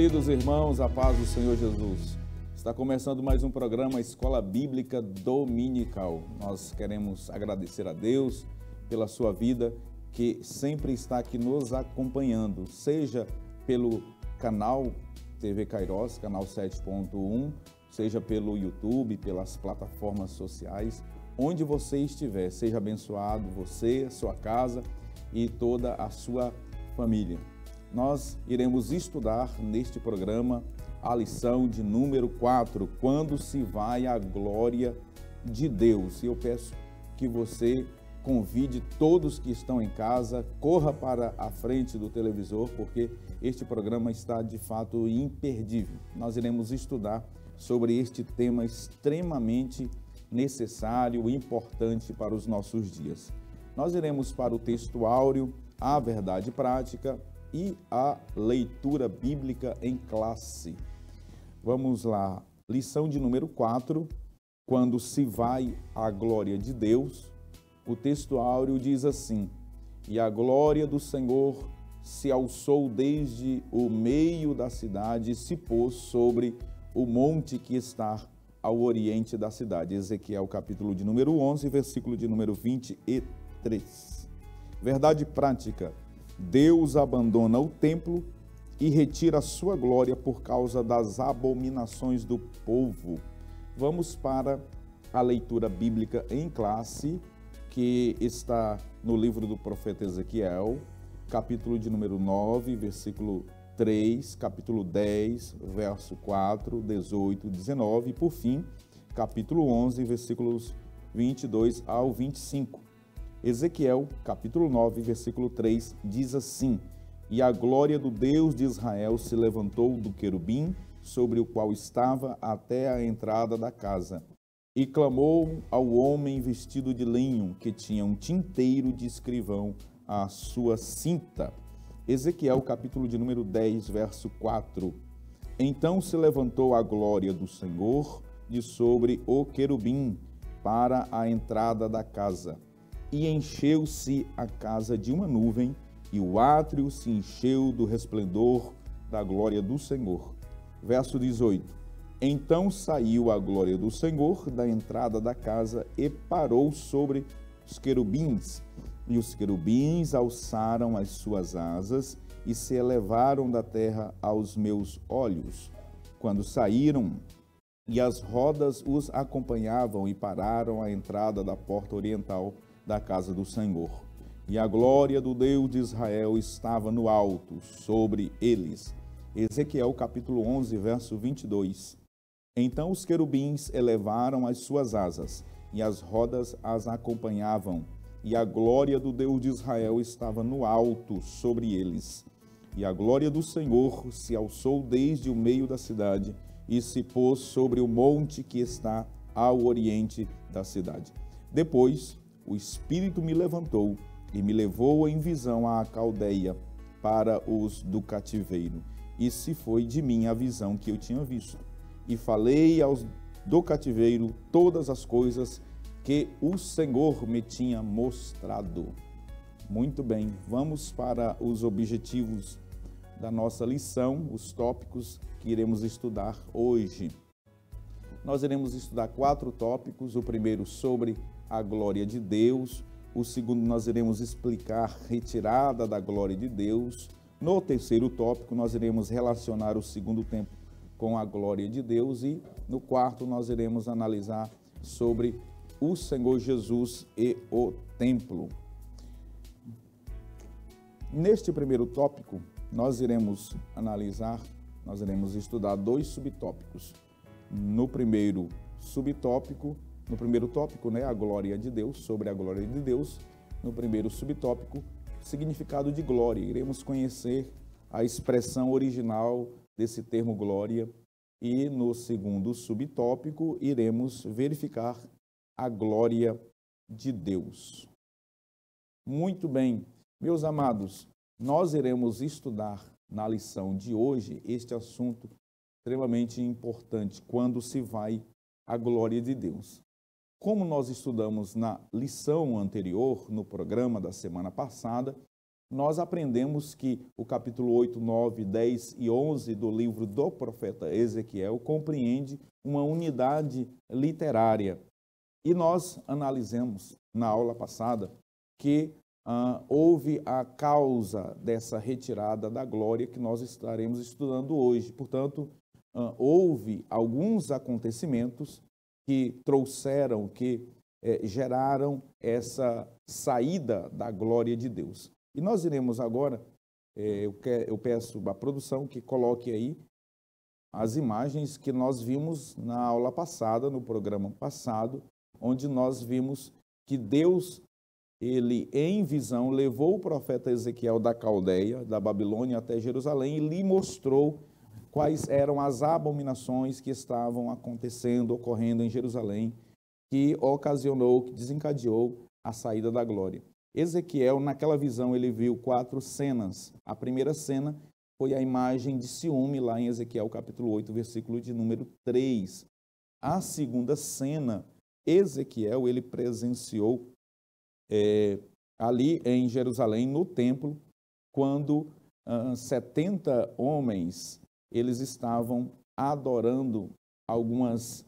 queridos irmãos, a paz do Senhor Jesus. Está começando mais um programa Escola Bíblica Dominical. Nós queremos agradecer a Deus pela sua vida que sempre está aqui nos acompanhando, seja pelo canal TV Cairós, canal 7.1, seja pelo YouTube, pelas plataformas sociais, onde você estiver. Seja abençoado você, sua casa e toda a sua família nós iremos estudar neste programa a lição de número 4, quando se vai à glória de Deus. E eu peço que você convide todos que estão em casa, corra para a frente do televisor, porque este programa está de fato imperdível. Nós iremos estudar sobre este tema extremamente necessário e importante para os nossos dias. Nós iremos para o texto áureo, a verdade prática, e a leitura bíblica em classe. Vamos lá, lição de número 4, quando se vai à glória de Deus, o texto áureo diz assim: E a glória do Senhor se alçou desde o meio da cidade e se pôs sobre o monte que está ao oriente da cidade. Ezequiel capítulo de número 11, versículo de número 23. Verdade prática: Deus abandona o templo e retira sua glória por causa das abominações do povo. Vamos para a leitura bíblica em classe, que está no livro do profeta Ezequiel, capítulo de número 9, versículo 3, capítulo 10, verso 4, 18, 19 e, por fim, capítulo 11, versículos 22 ao 25. Ezequiel, capítulo 9, versículo 3, diz assim: E a glória do Deus de Israel se levantou do querubim, sobre o qual estava até a entrada da casa, e clamou ao homem vestido de linho, que tinha um tinteiro de escrivão à sua cinta. Ezequiel, capítulo de número 10, verso 4. Então se levantou a glória do Senhor de sobre o querubim para a entrada da casa e encheu-se a casa de uma nuvem, e o átrio se encheu do resplendor da glória do Senhor. Verso 18: Então saiu a glória do Senhor da entrada da casa e parou sobre os querubins. E os querubins alçaram as suas asas e se elevaram da terra aos meus olhos. Quando saíram, e as rodas os acompanhavam e pararam à entrada da porta oriental da casa do Senhor. E a glória do Deus de Israel estava no alto, sobre eles. Ezequiel capítulo 11, verso 22. Então os querubins elevaram as suas asas, e as rodas as acompanhavam, e a glória do Deus de Israel estava no alto sobre eles. E a glória do Senhor se alçou desde o meio da cidade e se pôs sobre o monte que está ao oriente da cidade. Depois o Espírito me levantou e me levou em visão à Caldeia para os do cativeiro. E se foi de mim a visão que eu tinha visto. E falei aos do cativeiro todas as coisas que o Senhor me tinha mostrado. Muito bem, vamos para os objetivos da nossa lição, os tópicos que iremos estudar hoje. Nós iremos estudar quatro tópicos: o primeiro sobre a glória de Deus. O segundo, nós iremos explicar retirada da glória de Deus. No terceiro tópico, nós iremos relacionar o segundo tempo com a glória de Deus. E no quarto, nós iremos analisar sobre o Senhor Jesus e o templo. Neste primeiro tópico, nós iremos analisar, nós iremos estudar dois subtópicos. No primeiro subtópico, no primeiro tópico, né, a glória de Deus, sobre a glória de Deus. No primeiro subtópico, significado de glória. Iremos conhecer a expressão original desse termo glória. E no segundo subtópico, iremos verificar a glória de Deus. Muito bem, meus amados, nós iremos estudar na lição de hoje este assunto extremamente importante quando se vai à glória de Deus. Como nós estudamos na lição anterior, no programa da semana passada, nós aprendemos que o capítulo 8, 9, 10 e 11 do livro do profeta Ezequiel compreende uma unidade literária. E nós analisamos na aula passada que ah, houve a causa dessa retirada da glória que nós estaremos estudando hoje. Portanto, ah, houve alguns acontecimentos que trouxeram, que é, geraram essa saída da glória de Deus. E nós iremos agora, é, eu, que, eu peço a produção que coloque aí as imagens que nós vimos na aula passada, no programa passado, onde nós vimos que Deus, ele em visão, levou o profeta Ezequiel da Caldeia, da Babilônia até Jerusalém e lhe mostrou quais eram as abominações que estavam acontecendo, ocorrendo em Jerusalém, que ocasionou, que desencadeou a saída da glória. Ezequiel, naquela visão, ele viu quatro cenas. A primeira cena foi a imagem de ciúme, lá em Ezequiel capítulo 8, versículo de número 3. A segunda cena, Ezequiel, ele presenciou é, ali em Jerusalém, no templo, quando ah, 70 homens eles estavam adorando algumas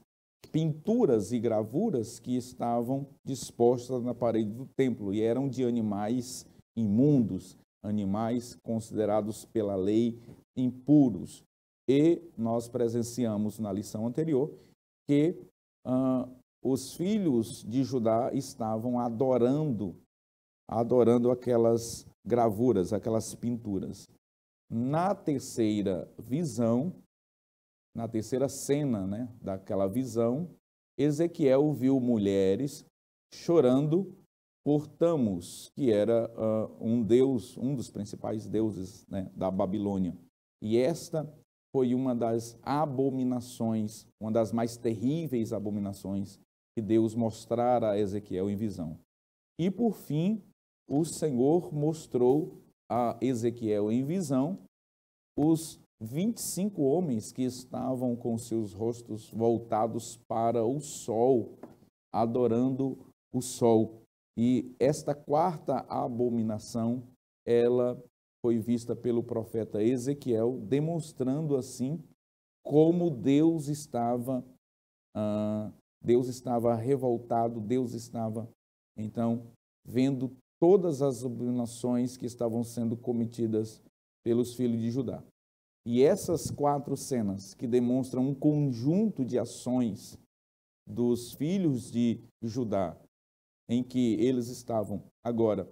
pinturas e gravuras que estavam dispostas na parede do templo e eram de animais imundos, animais considerados pela lei impuros. E nós presenciamos na lição anterior que ah, os filhos de Judá estavam adorando, adorando aquelas gravuras, aquelas pinturas. Na terceira visão, na terceira cena né, daquela visão, Ezequiel viu mulheres chorando por Tamus, que era uh, um deus, um dos principais deuses né, da Babilônia. E esta foi uma das abominações, uma das mais terríveis abominações que Deus mostrara a Ezequiel em visão. E por fim, o Senhor mostrou a Ezequiel em visão os 25 homens que estavam com seus rostos voltados para o sol, adorando o sol. E esta quarta abominação, ela foi vista pelo profeta Ezequiel, demonstrando assim como Deus estava ah, Deus estava revoltado, Deus estava então vendo todas as abominações que estavam sendo cometidas pelos filhos de Judá. E essas quatro cenas, que demonstram um conjunto de ações dos filhos de Judá, em que eles estavam agora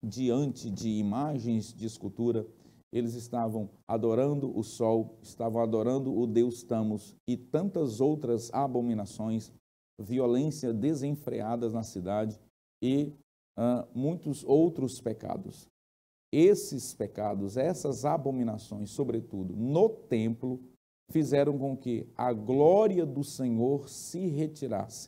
diante de imagens de escultura, eles estavam adorando o sol, estavam adorando o Deus Tamos e tantas outras abominações, violência desenfreadas na cidade e muitos outros pecados. Esses pecados, essas abominações, sobretudo no templo, fizeram com que a glória do Senhor se retirasse.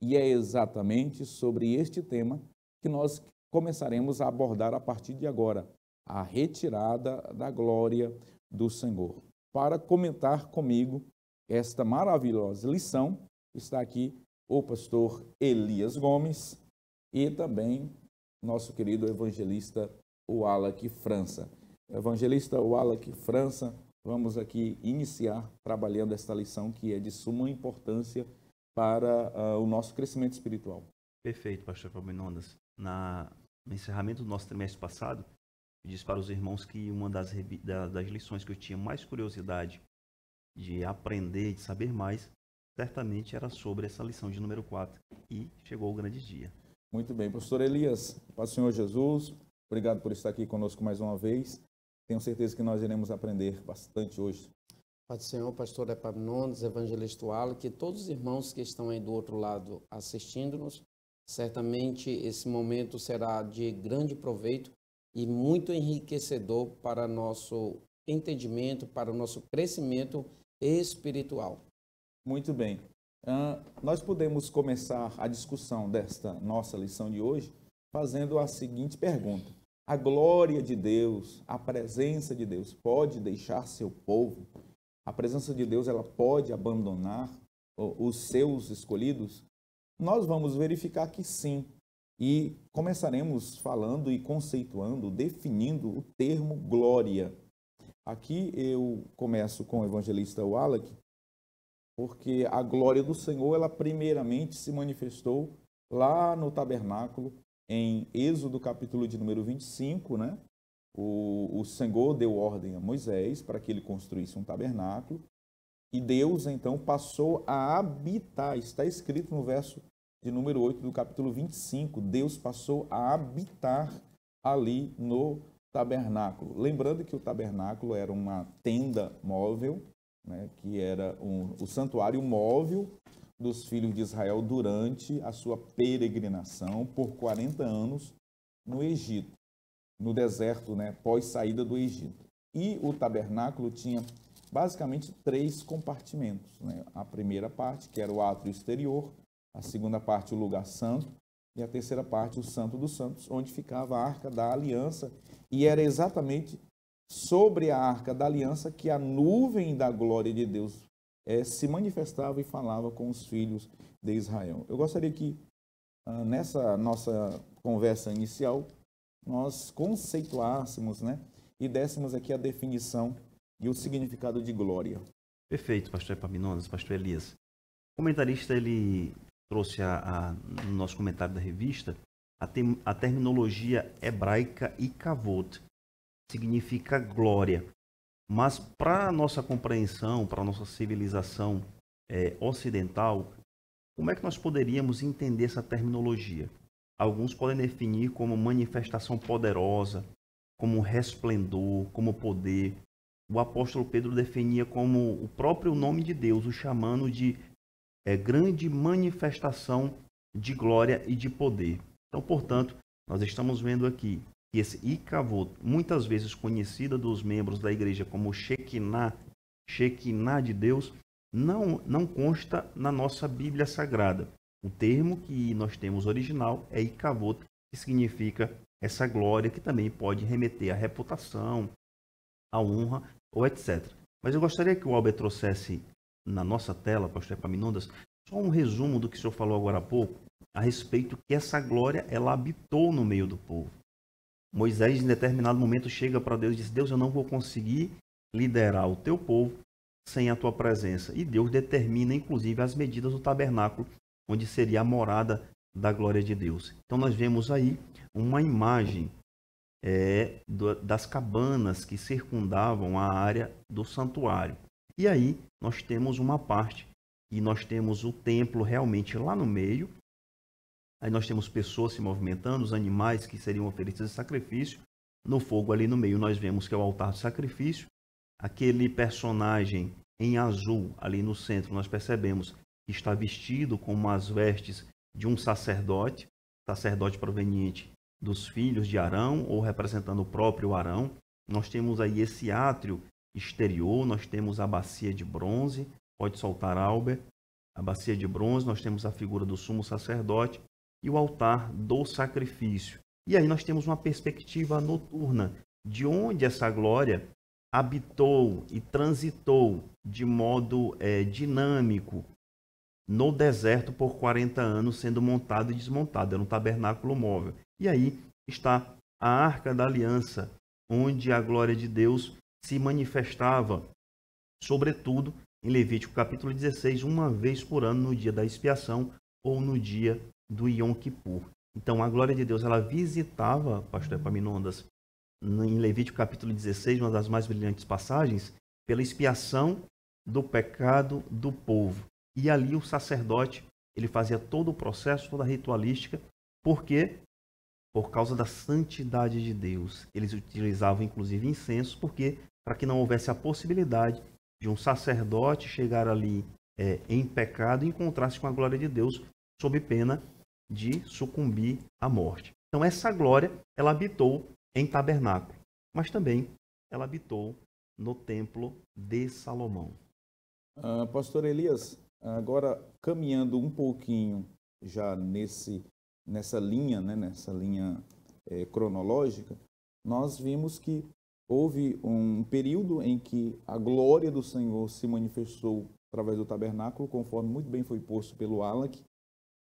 E é exatamente sobre este tema que nós começaremos a abordar a partir de agora, a retirada da glória do Senhor. Para comentar comigo esta maravilhosa lição, está aqui o pastor Elias Gomes, e também nosso querido evangelista Wallach França. Evangelista Wallach França, vamos aqui iniciar trabalhando esta lição que é de suma importância para uh, o nosso crescimento espiritual. Perfeito, pastor Palmenondas. Na no encerramento do nosso trimestre passado, eu disse para os irmãos que uma das, da, das lições que eu tinha mais curiosidade de aprender, de saber mais, certamente era sobre essa lição de número 4. E chegou o grande dia. Muito bem, pastor Elias, Paz do Senhor Jesus, obrigado por estar aqui conosco mais uma vez. Tenho certeza que nós iremos aprender bastante hoje. Paz do Senhor, pastor Epaminondas, evangelista Wala, que todos os irmãos que estão aí do outro lado assistindo-nos, certamente esse momento será de grande proveito e muito enriquecedor para nosso entendimento, para o nosso crescimento espiritual. Muito bem. Uh, nós podemos começar a discussão desta nossa lição de hoje fazendo a seguinte pergunta: A glória de Deus, a presença de Deus pode deixar seu povo? A presença de Deus ela pode abandonar os seus escolhidos? Nós vamos verificar que sim. E começaremos falando e conceituando, definindo o termo glória. Aqui eu começo com o evangelista Wallach, porque a glória do Senhor, ela primeiramente se manifestou lá no tabernáculo, em Êxodo capítulo de número 25, né? O, o Senhor deu ordem a Moisés para que ele construísse um tabernáculo, e Deus então passou a habitar, está escrito no verso de número 8 do capítulo 25, Deus passou a habitar ali no tabernáculo. Lembrando que o tabernáculo era uma tenda móvel, né, que era um, o santuário móvel dos filhos de Israel durante a sua peregrinação por 40 anos no Egito, no deserto, né, pós saída do Egito. E o tabernáculo tinha basicamente três compartimentos: né? a primeira parte, que era o átrio exterior, a segunda parte, o lugar santo, e a terceira parte, o Santo dos Santos, onde ficava a Arca da Aliança, e era exatamente sobre a arca da aliança que a nuvem da glória de Deus é, se manifestava e falava com os filhos de Israel. Eu gostaria que ah, nessa nossa conversa inicial nós conceituássemos, né, e dessemos aqui a definição e o significado de glória. Perfeito, pastor Epaminondas, pastor Elias. O comentarista ele trouxe a, a, no nosso comentário da revista a, tem, a terminologia hebraica e kavod, significa glória. Mas para a nossa compreensão, para a nossa civilização é, ocidental, como é que nós poderíamos entender essa terminologia? Alguns podem definir como manifestação poderosa, como resplendor, como poder. O apóstolo Pedro definia como o próprio nome de Deus, o chamando de é, grande manifestação de glória e de poder. Então, portanto, nós estamos vendo aqui e esse Ikavot, muitas vezes conhecida dos membros da igreja como Shekinah, Shekinah de Deus, não, não consta na nossa Bíblia Sagrada. O termo que nós temos original é Ikavot, que significa essa glória, que também pode remeter à reputação, à honra ou etc. Mas eu gostaria que o Albert trouxesse na nossa tela, pastor Epaminondas, só um resumo do que o senhor falou agora há pouco, a respeito que essa glória ela habitou no meio do povo. Moisés, em determinado momento, chega para Deus e diz: Deus, eu não vou conseguir liderar o teu povo sem a tua presença. E Deus determina, inclusive, as medidas do tabernáculo, onde seria a morada da glória de Deus. Então, nós vemos aí uma imagem é, das cabanas que circundavam a área do santuário. E aí, nós temos uma parte e nós temos o templo realmente lá no meio, Aí nós temos pessoas se movimentando, os animais que seriam oferecidos em sacrifício. No fogo ali no meio nós vemos que é o altar do sacrifício. Aquele personagem em azul ali no centro nós percebemos que está vestido com as vestes de um sacerdote, sacerdote proveniente dos filhos de Arão ou representando o próprio Arão. Nós temos aí esse átrio exterior, nós temos a bacia de bronze, pode soltar Albert, a bacia de bronze, nós temos a figura do sumo sacerdote e o altar do sacrifício. E aí nós temos uma perspectiva noturna de onde essa glória habitou e transitou de modo é, dinâmico no deserto por 40 anos, sendo montado e desmontado. Era um tabernáculo móvel. E aí está a Arca da Aliança, onde a glória de Deus se manifestava, sobretudo em Levítico capítulo 16, uma vez por ano no dia da expiação ou no dia do Yom Kippur. Então, a glória de Deus, ela visitava, pastor Epaminondas, em Levítico capítulo 16, uma das mais brilhantes passagens, pela expiação do pecado do povo. E ali o sacerdote, ele fazia todo o processo, toda a ritualística, porque por causa da santidade de Deus. Eles utilizavam inclusive incenso, porque para que não houvesse a possibilidade de um sacerdote chegar ali é, em pecado e encontrar-se com a glória de Deus, sob pena de sucumbir à morte. Então essa glória, ela habitou em tabernáculo, mas também ela habitou no templo de Salomão. Uh, Pastor Elias, agora caminhando um pouquinho já nesse nessa linha, né, nessa linha é, cronológica, nós vimos que houve um período em que a glória do Senhor se manifestou através do tabernáculo, conforme muito bem foi posto pelo Alak,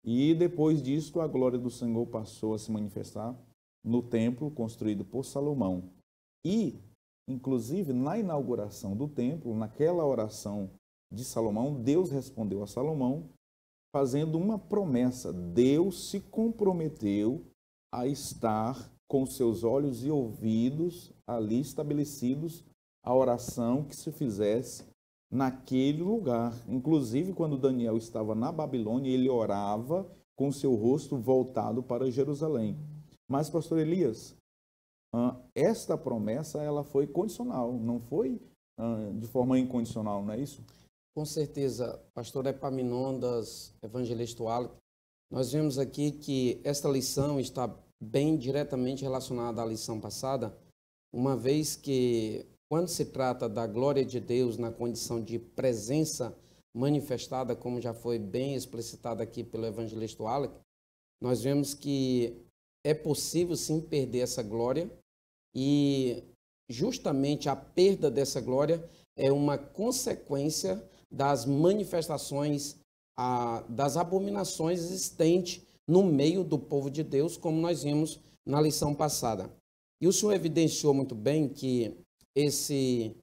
e depois disso, a glória do Senhor passou a se manifestar no templo construído por Salomão. E, inclusive, na inauguração do templo, naquela oração de Salomão, Deus respondeu a Salomão fazendo uma promessa. Deus se comprometeu a estar com seus olhos e ouvidos ali estabelecidos a oração que se fizesse naquele lugar. Inclusive, quando Daniel estava na Babilônia, ele orava com seu rosto voltado para Jerusalém. Mas, pastor Elias, ah, esta promessa ela foi condicional, não foi ah, de forma incondicional, não é isso? Com certeza, pastor Epaminondas, evangelista nós vemos aqui que esta lição está bem diretamente relacionada à lição passada, uma vez que quando se trata da glória de Deus na condição de presença manifestada, como já foi bem explicitado aqui pelo evangelista Alec, nós vemos que é possível sim perder essa glória e justamente a perda dessa glória é uma consequência das manifestações a, das abominações existentes no meio do povo de Deus, como nós vimos na lição passada. E o senhor evidenciou muito bem que esse,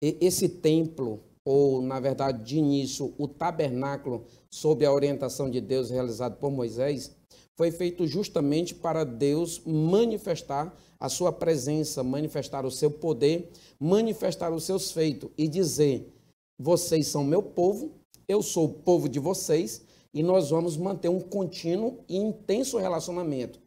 esse templo, ou na verdade, de início, o tabernáculo, sob a orientação de Deus realizado por Moisés, foi feito justamente para Deus manifestar a sua presença, manifestar o seu poder, manifestar os seus feitos e dizer: vocês são meu povo, eu sou o povo de vocês e nós vamos manter um contínuo e intenso relacionamento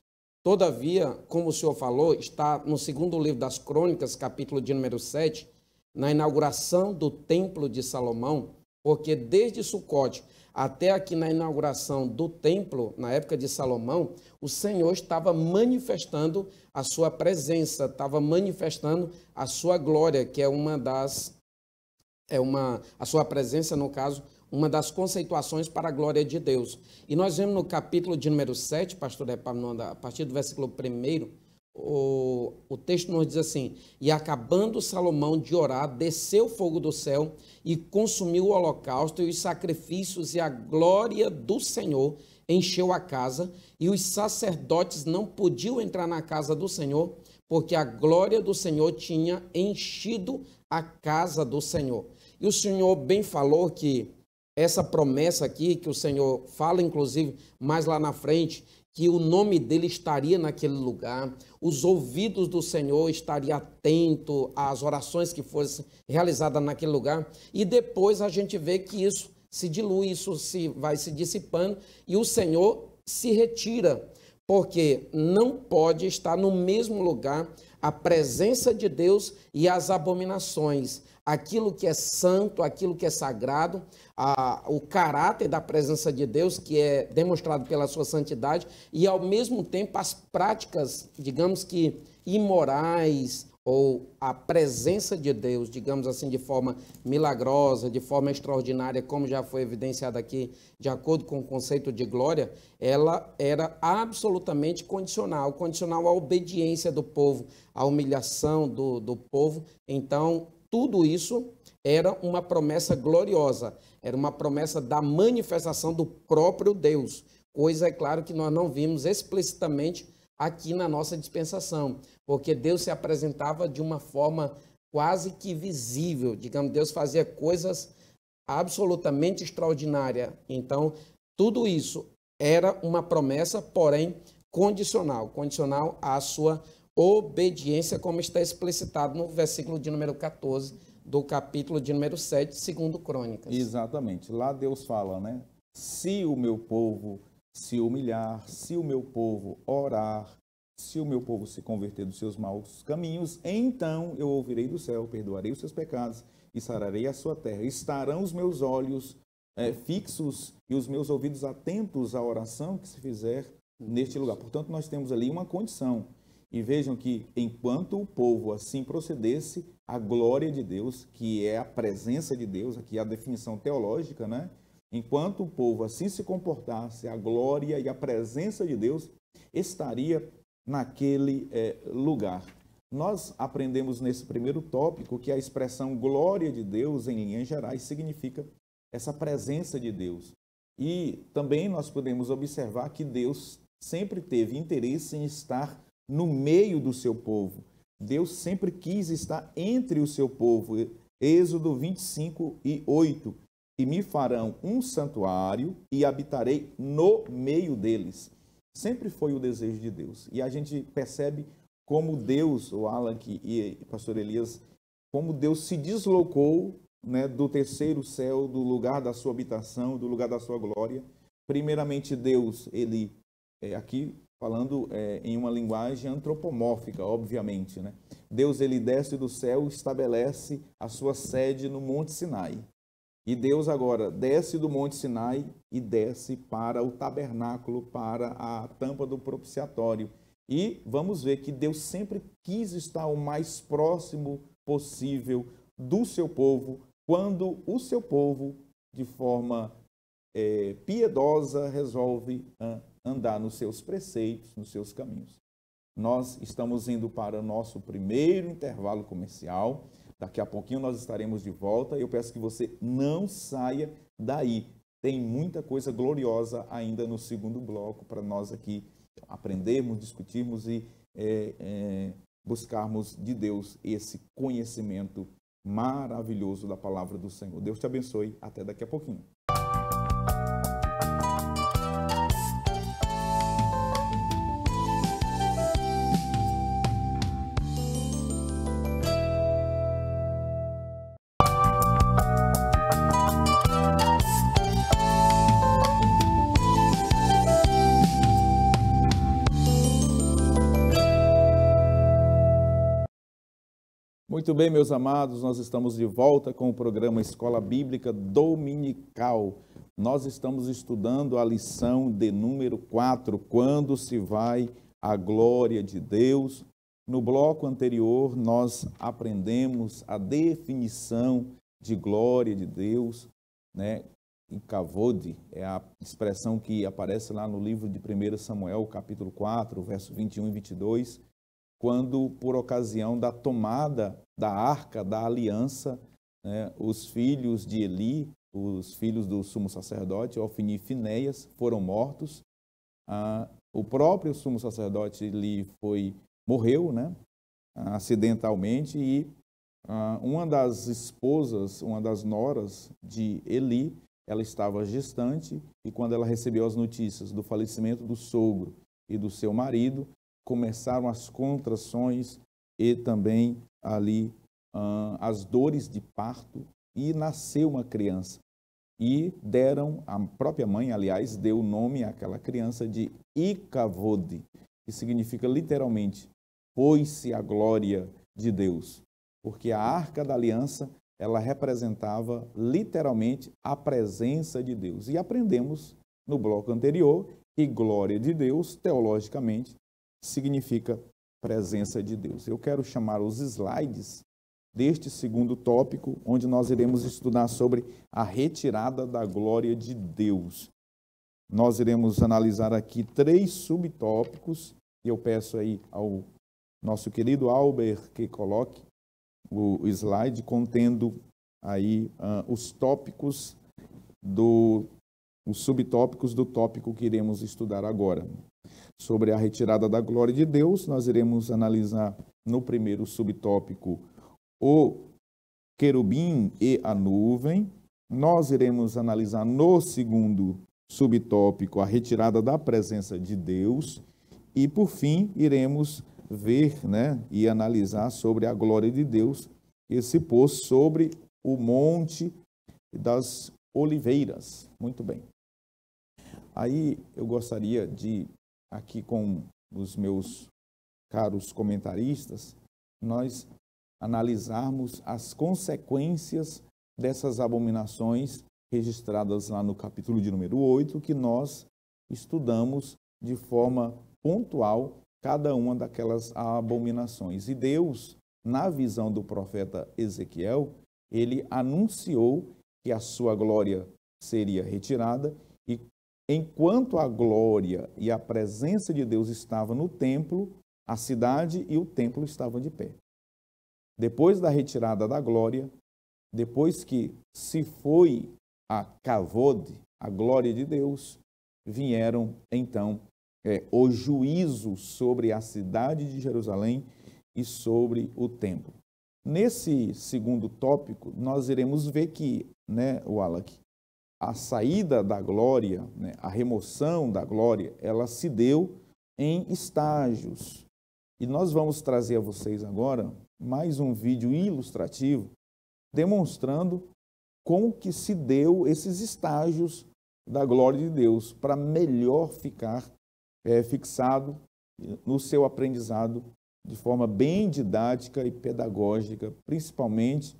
Todavia, como o senhor falou, está no segundo livro das Crônicas, capítulo de número 7, na inauguração do Templo de Salomão, porque desde Sucote até aqui na inauguração do templo, na época de Salomão, o Senhor estava manifestando a sua presença, estava manifestando a sua glória, que é uma das é uma a sua presença no caso uma das conceituações para a glória de Deus. E nós vemos no capítulo de número 7, pastor Epaminonda, a partir do versículo 1, o, o texto nos diz assim: E acabando Salomão de orar, desceu o fogo do céu e consumiu o holocausto e os sacrifícios, e a glória do Senhor encheu a casa, e os sacerdotes não podiam entrar na casa do Senhor, porque a glória do Senhor tinha enchido a casa do Senhor. E o Senhor bem falou que essa promessa aqui que o Senhor fala, inclusive, mais lá na frente, que o nome dele estaria naquele lugar, os ouvidos do Senhor estariam atentos às orações que fossem realizadas naquele lugar, e depois a gente vê que isso se dilui, isso se vai se dissipando e o Senhor se retira, porque não pode estar no mesmo lugar a presença de Deus e as abominações aquilo que é santo, aquilo que é sagrado, a, o caráter da presença de Deus, que é demonstrado pela sua santidade, e ao mesmo tempo as práticas, digamos que imorais, ou a presença de Deus, digamos assim, de forma milagrosa, de forma extraordinária, como já foi evidenciado aqui, de acordo com o conceito de glória, ela era absolutamente condicional condicional à obediência do povo, à humilhação do, do povo. Então, tudo isso era uma promessa gloriosa, era uma promessa da manifestação do próprio Deus, coisa, é claro, que nós não vimos explicitamente aqui na nossa dispensação, porque Deus se apresentava de uma forma quase que visível, digamos, Deus fazia coisas absolutamente extraordinárias. Então, tudo isso era uma promessa, porém condicional, condicional à sua obediência, como está explicitado no versículo de número 14 do capítulo de número 7, segundo Crônicas. Exatamente. Lá Deus fala, né? Se o meu povo se humilhar, se o meu povo orar, se o meu povo se converter dos seus maus caminhos, então eu ouvirei do céu, perdoarei os seus pecados e sararei a sua terra. Estarão os meus olhos é, fixos e os meus ouvidos atentos à oração que se fizer neste lugar. Portanto, nós temos ali uma condição e vejam que, enquanto o povo assim procedesse, a glória de Deus, que é a presença de Deus, aqui é a definição teológica, né? Enquanto o povo assim se comportasse, a glória e a presença de Deus estaria naquele é, lugar. Nós aprendemos nesse primeiro tópico que a expressão glória de Deus, em linhas gerais, significa essa presença de Deus. E também nós podemos observar que Deus sempre teve interesse em estar no meio do seu povo. Deus sempre quis estar entre o seu povo. Êxodo 25 e 8. E me farão um santuário e habitarei no meio deles. Sempre foi o desejo de Deus. E a gente percebe como Deus, o Alan e o pastor Elias, como Deus se deslocou né, do terceiro céu, do lugar da sua habitação, do lugar da sua glória. Primeiramente, Deus, ele, é, aqui falando é, em uma linguagem antropomórfica, obviamente. Né? Deus ele desce do céu e estabelece a sua sede no Monte Sinai. E Deus agora desce do Monte Sinai e desce para o tabernáculo, para a tampa do propiciatório. E vamos ver que Deus sempre quis estar o mais próximo possível do seu povo, quando o seu povo, de forma é, piedosa, resolve andar nos seus preceitos, nos seus caminhos. Nós estamos indo para o nosso primeiro intervalo comercial. Daqui a pouquinho nós estaremos de volta. Eu peço que você não saia daí. Tem muita coisa gloriosa ainda no segundo bloco para nós aqui aprendermos, discutirmos e é, é, buscarmos de Deus esse conhecimento maravilhoso da palavra do Senhor. Deus te abençoe. Até daqui a pouquinho. Muito bem, meus amados, nós estamos de volta com o programa Escola Bíblica Dominical. Nós estamos estudando a lição de número 4, quando se vai à glória de Deus. No bloco anterior, nós aprendemos a definição de glória de Deus, né? E kavod é a expressão que aparece lá no livro de 1 Samuel, capítulo 4, verso 21 e 22 quando, por ocasião da tomada da arca da aliança, né, os filhos de Eli, os filhos do sumo sacerdote, Ofni e Finéias, foram mortos. Ah, o próprio sumo sacerdote Eli foi, morreu né, acidentalmente e ah, uma das esposas, uma das noras de Eli, ela estava gestante e quando ela recebeu as notícias do falecimento do sogro e do seu marido, começaram as contrações e também ali as dores de parto e nasceu uma criança. E deram, a própria mãe, aliás, deu o nome àquela criança de Icavod que significa literalmente, pôs se a glória de Deus. Porque a arca da aliança, ela representava literalmente a presença de Deus. E aprendemos no bloco anterior que glória de Deus, teologicamente, significa presença de Deus. Eu quero chamar os slides deste segundo tópico, onde nós iremos estudar sobre a retirada da glória de Deus. Nós iremos analisar aqui três subtópicos, e eu peço aí ao nosso querido Albert que coloque o slide contendo aí uh, os tópicos do os subtópicos do tópico que iremos estudar agora. Sobre a retirada da glória de Deus, nós iremos analisar no primeiro subtópico o querubim e a nuvem. Nós iremos analisar no segundo subtópico a retirada da presença de Deus. E, por fim, iremos ver né, e analisar sobre a glória de Deus que se pôs sobre o monte das oliveiras. Muito bem. Aí eu gostaria de, aqui com os meus caros comentaristas, nós analisarmos as consequências dessas abominações registradas lá no capítulo de número 8, que nós estudamos de forma pontual cada uma daquelas abominações. E Deus, na visão do profeta Ezequiel, ele anunciou que a sua glória seria retirada e Enquanto a glória e a presença de Deus estavam no templo, a cidade e o templo estavam de pé. Depois da retirada da glória, depois que se foi a Kavod, a glória de Deus, vieram então é, o juízo sobre a cidade de Jerusalém e sobre o templo. Nesse segundo tópico, nós iremos ver que, né, Wallach, a saída da glória, né, a remoção da glória, ela se deu em estágios. E nós vamos trazer a vocês agora mais um vídeo ilustrativo demonstrando como que se deu esses estágios da glória de Deus para melhor ficar é, fixado no seu aprendizado de forma bem didática e pedagógica, principalmente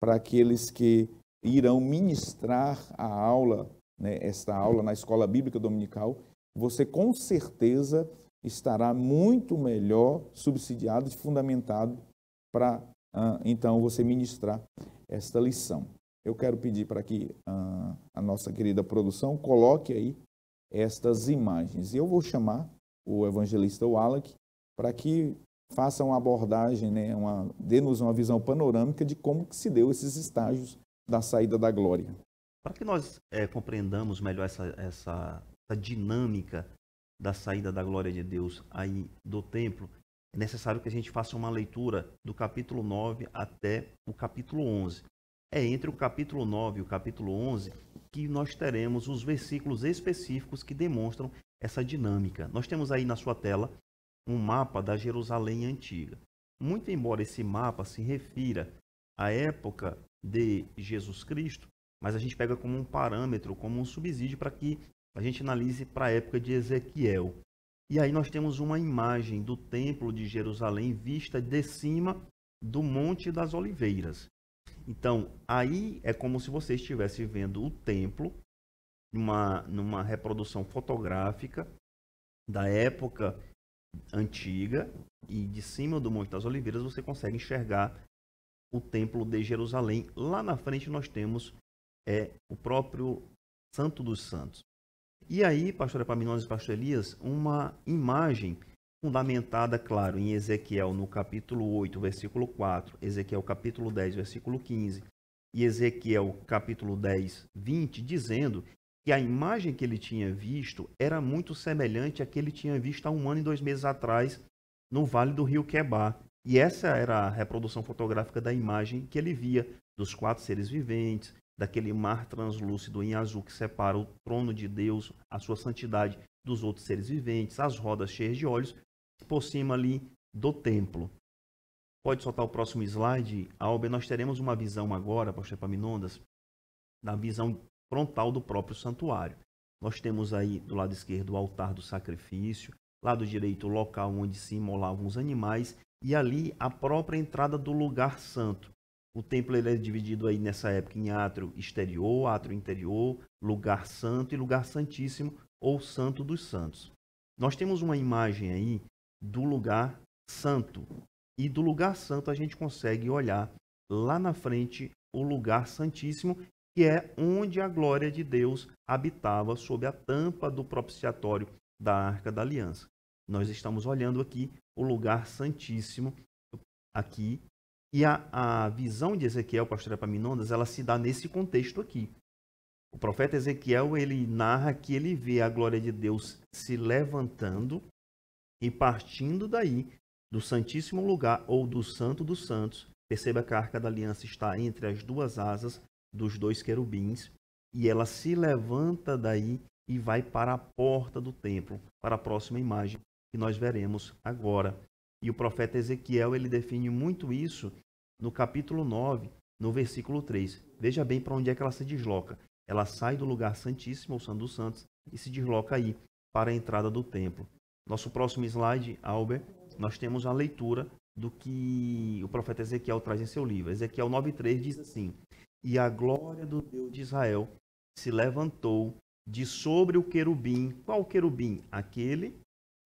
para aqueles que irão ministrar a aula, né, esta aula na Escola Bíblica Dominical, você com certeza estará muito melhor subsidiado e fundamentado para ah, então você ministrar esta lição. Eu quero pedir para que ah, a nossa querida produção coloque aí estas imagens. E eu vou chamar o evangelista Wallach para que faça uma abordagem, né, uma, dê-nos uma visão panorâmica de como que se deu esses estágios da saída da glória. Para que nós é, compreendamos melhor essa, essa, essa dinâmica da saída da glória de Deus aí do templo, é necessário que a gente faça uma leitura do capítulo 9 até o capítulo 11. É entre o capítulo 9 e o capítulo 11 que nós teremos os versículos específicos que demonstram essa dinâmica. Nós temos aí na sua tela um mapa da Jerusalém antiga. Muito embora esse mapa se refira a época de Jesus Cristo, mas a gente pega como um parâmetro, como um subsídio para que a gente analise para a época de Ezequiel. E aí nós temos uma imagem do Templo de Jerusalém vista de cima do Monte das Oliveiras. Então, aí é como se você estivesse vendo o templo numa, numa reprodução fotográfica da época antiga e de cima do Monte das Oliveiras você consegue enxergar o Templo de Jerusalém. Lá na frente nós temos é, o próprio Santo dos Santos. E aí, pastor Epaminondas é e pastor Elias, uma imagem fundamentada, claro, em Ezequiel no capítulo 8, versículo 4, Ezequiel capítulo 10, versículo 15 e Ezequiel capítulo 10, 20, dizendo que a imagem que ele tinha visto era muito semelhante à que ele tinha visto há um ano e dois meses atrás no vale do rio Quebar, e essa era a reprodução fotográfica da imagem que ele via dos quatro seres viventes, daquele mar translúcido em azul que separa o trono de Deus, a sua santidade, dos outros seres viventes, as rodas cheias de olhos, por cima ali do templo. Pode soltar o próximo slide, Albe. Nós teremos uma visão agora, pastor Paminondas, da visão frontal do próprio santuário. Nós temos aí do lado esquerdo o altar do sacrifício, lado direito o local onde se imolavam os animais e ali a própria entrada do lugar santo. O templo ele é dividido aí nessa época em átrio exterior, átrio interior, lugar santo e lugar santíssimo ou santo dos santos. Nós temos uma imagem aí do lugar santo e do lugar santo a gente consegue olhar lá na frente o lugar santíssimo, que é onde a glória de Deus habitava sob a tampa do propiciatório da Arca da Aliança. Nós estamos olhando aqui o lugar santíssimo aqui. E a, a visão de Ezequiel, pastor Epaminondas, ela se dá nesse contexto aqui. O profeta Ezequiel, ele narra que ele vê a glória de Deus se levantando e partindo daí do santíssimo lugar ou do santo dos santos. Perceba que a arca da aliança está entre as duas asas dos dois querubins e ela se levanta daí e vai para a porta do templo, para a próxima imagem que nós veremos agora. E o profeta Ezequiel, ele define muito isso no capítulo 9, no versículo 3. Veja bem para onde é que ela se desloca. Ela sai do lugar santíssimo, o Santo dos Santos, e se desloca aí para a entrada do templo. Nosso próximo slide, Albert, nós temos a leitura do que o profeta Ezequiel traz em seu livro. Ezequiel 9:3 diz assim: "E a glória do Deus de Israel se levantou de sobre o querubim. Qual querubim? Aquele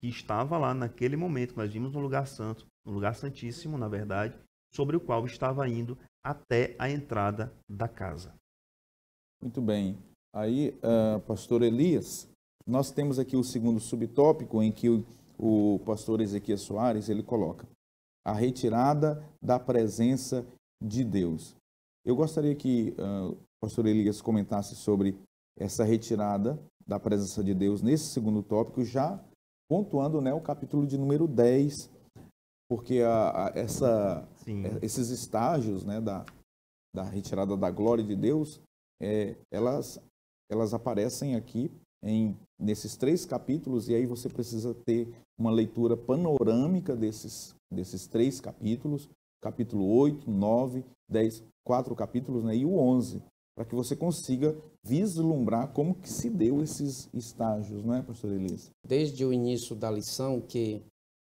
estava lá naquele momento, nós vimos no lugar santo, no lugar santíssimo, na verdade, sobre o qual estava indo até a entrada da casa. Muito bem. Aí, uh, pastor Elias, nós temos aqui o segundo subtópico em que o, o pastor Ezequiel Soares ele coloca a retirada da presença de Deus. Eu gostaria que uh, ah, o pastor Elias comentasse sobre essa retirada da presença de Deus nesse segundo tópico, já pontuando né, o capítulo de número 10, porque a, a essa, é, esses estágios né, da, da retirada da glória de Deus, é, elas, elas aparecem aqui em, nesses três capítulos, e aí você precisa ter uma leitura panorâmica desses, desses três capítulos, capítulo 8, 9, 10, quatro capítulos né, e o 11 para que você consiga vislumbrar como que se deu esses estágios, não é, pastor Elisa? Desde o início da lição que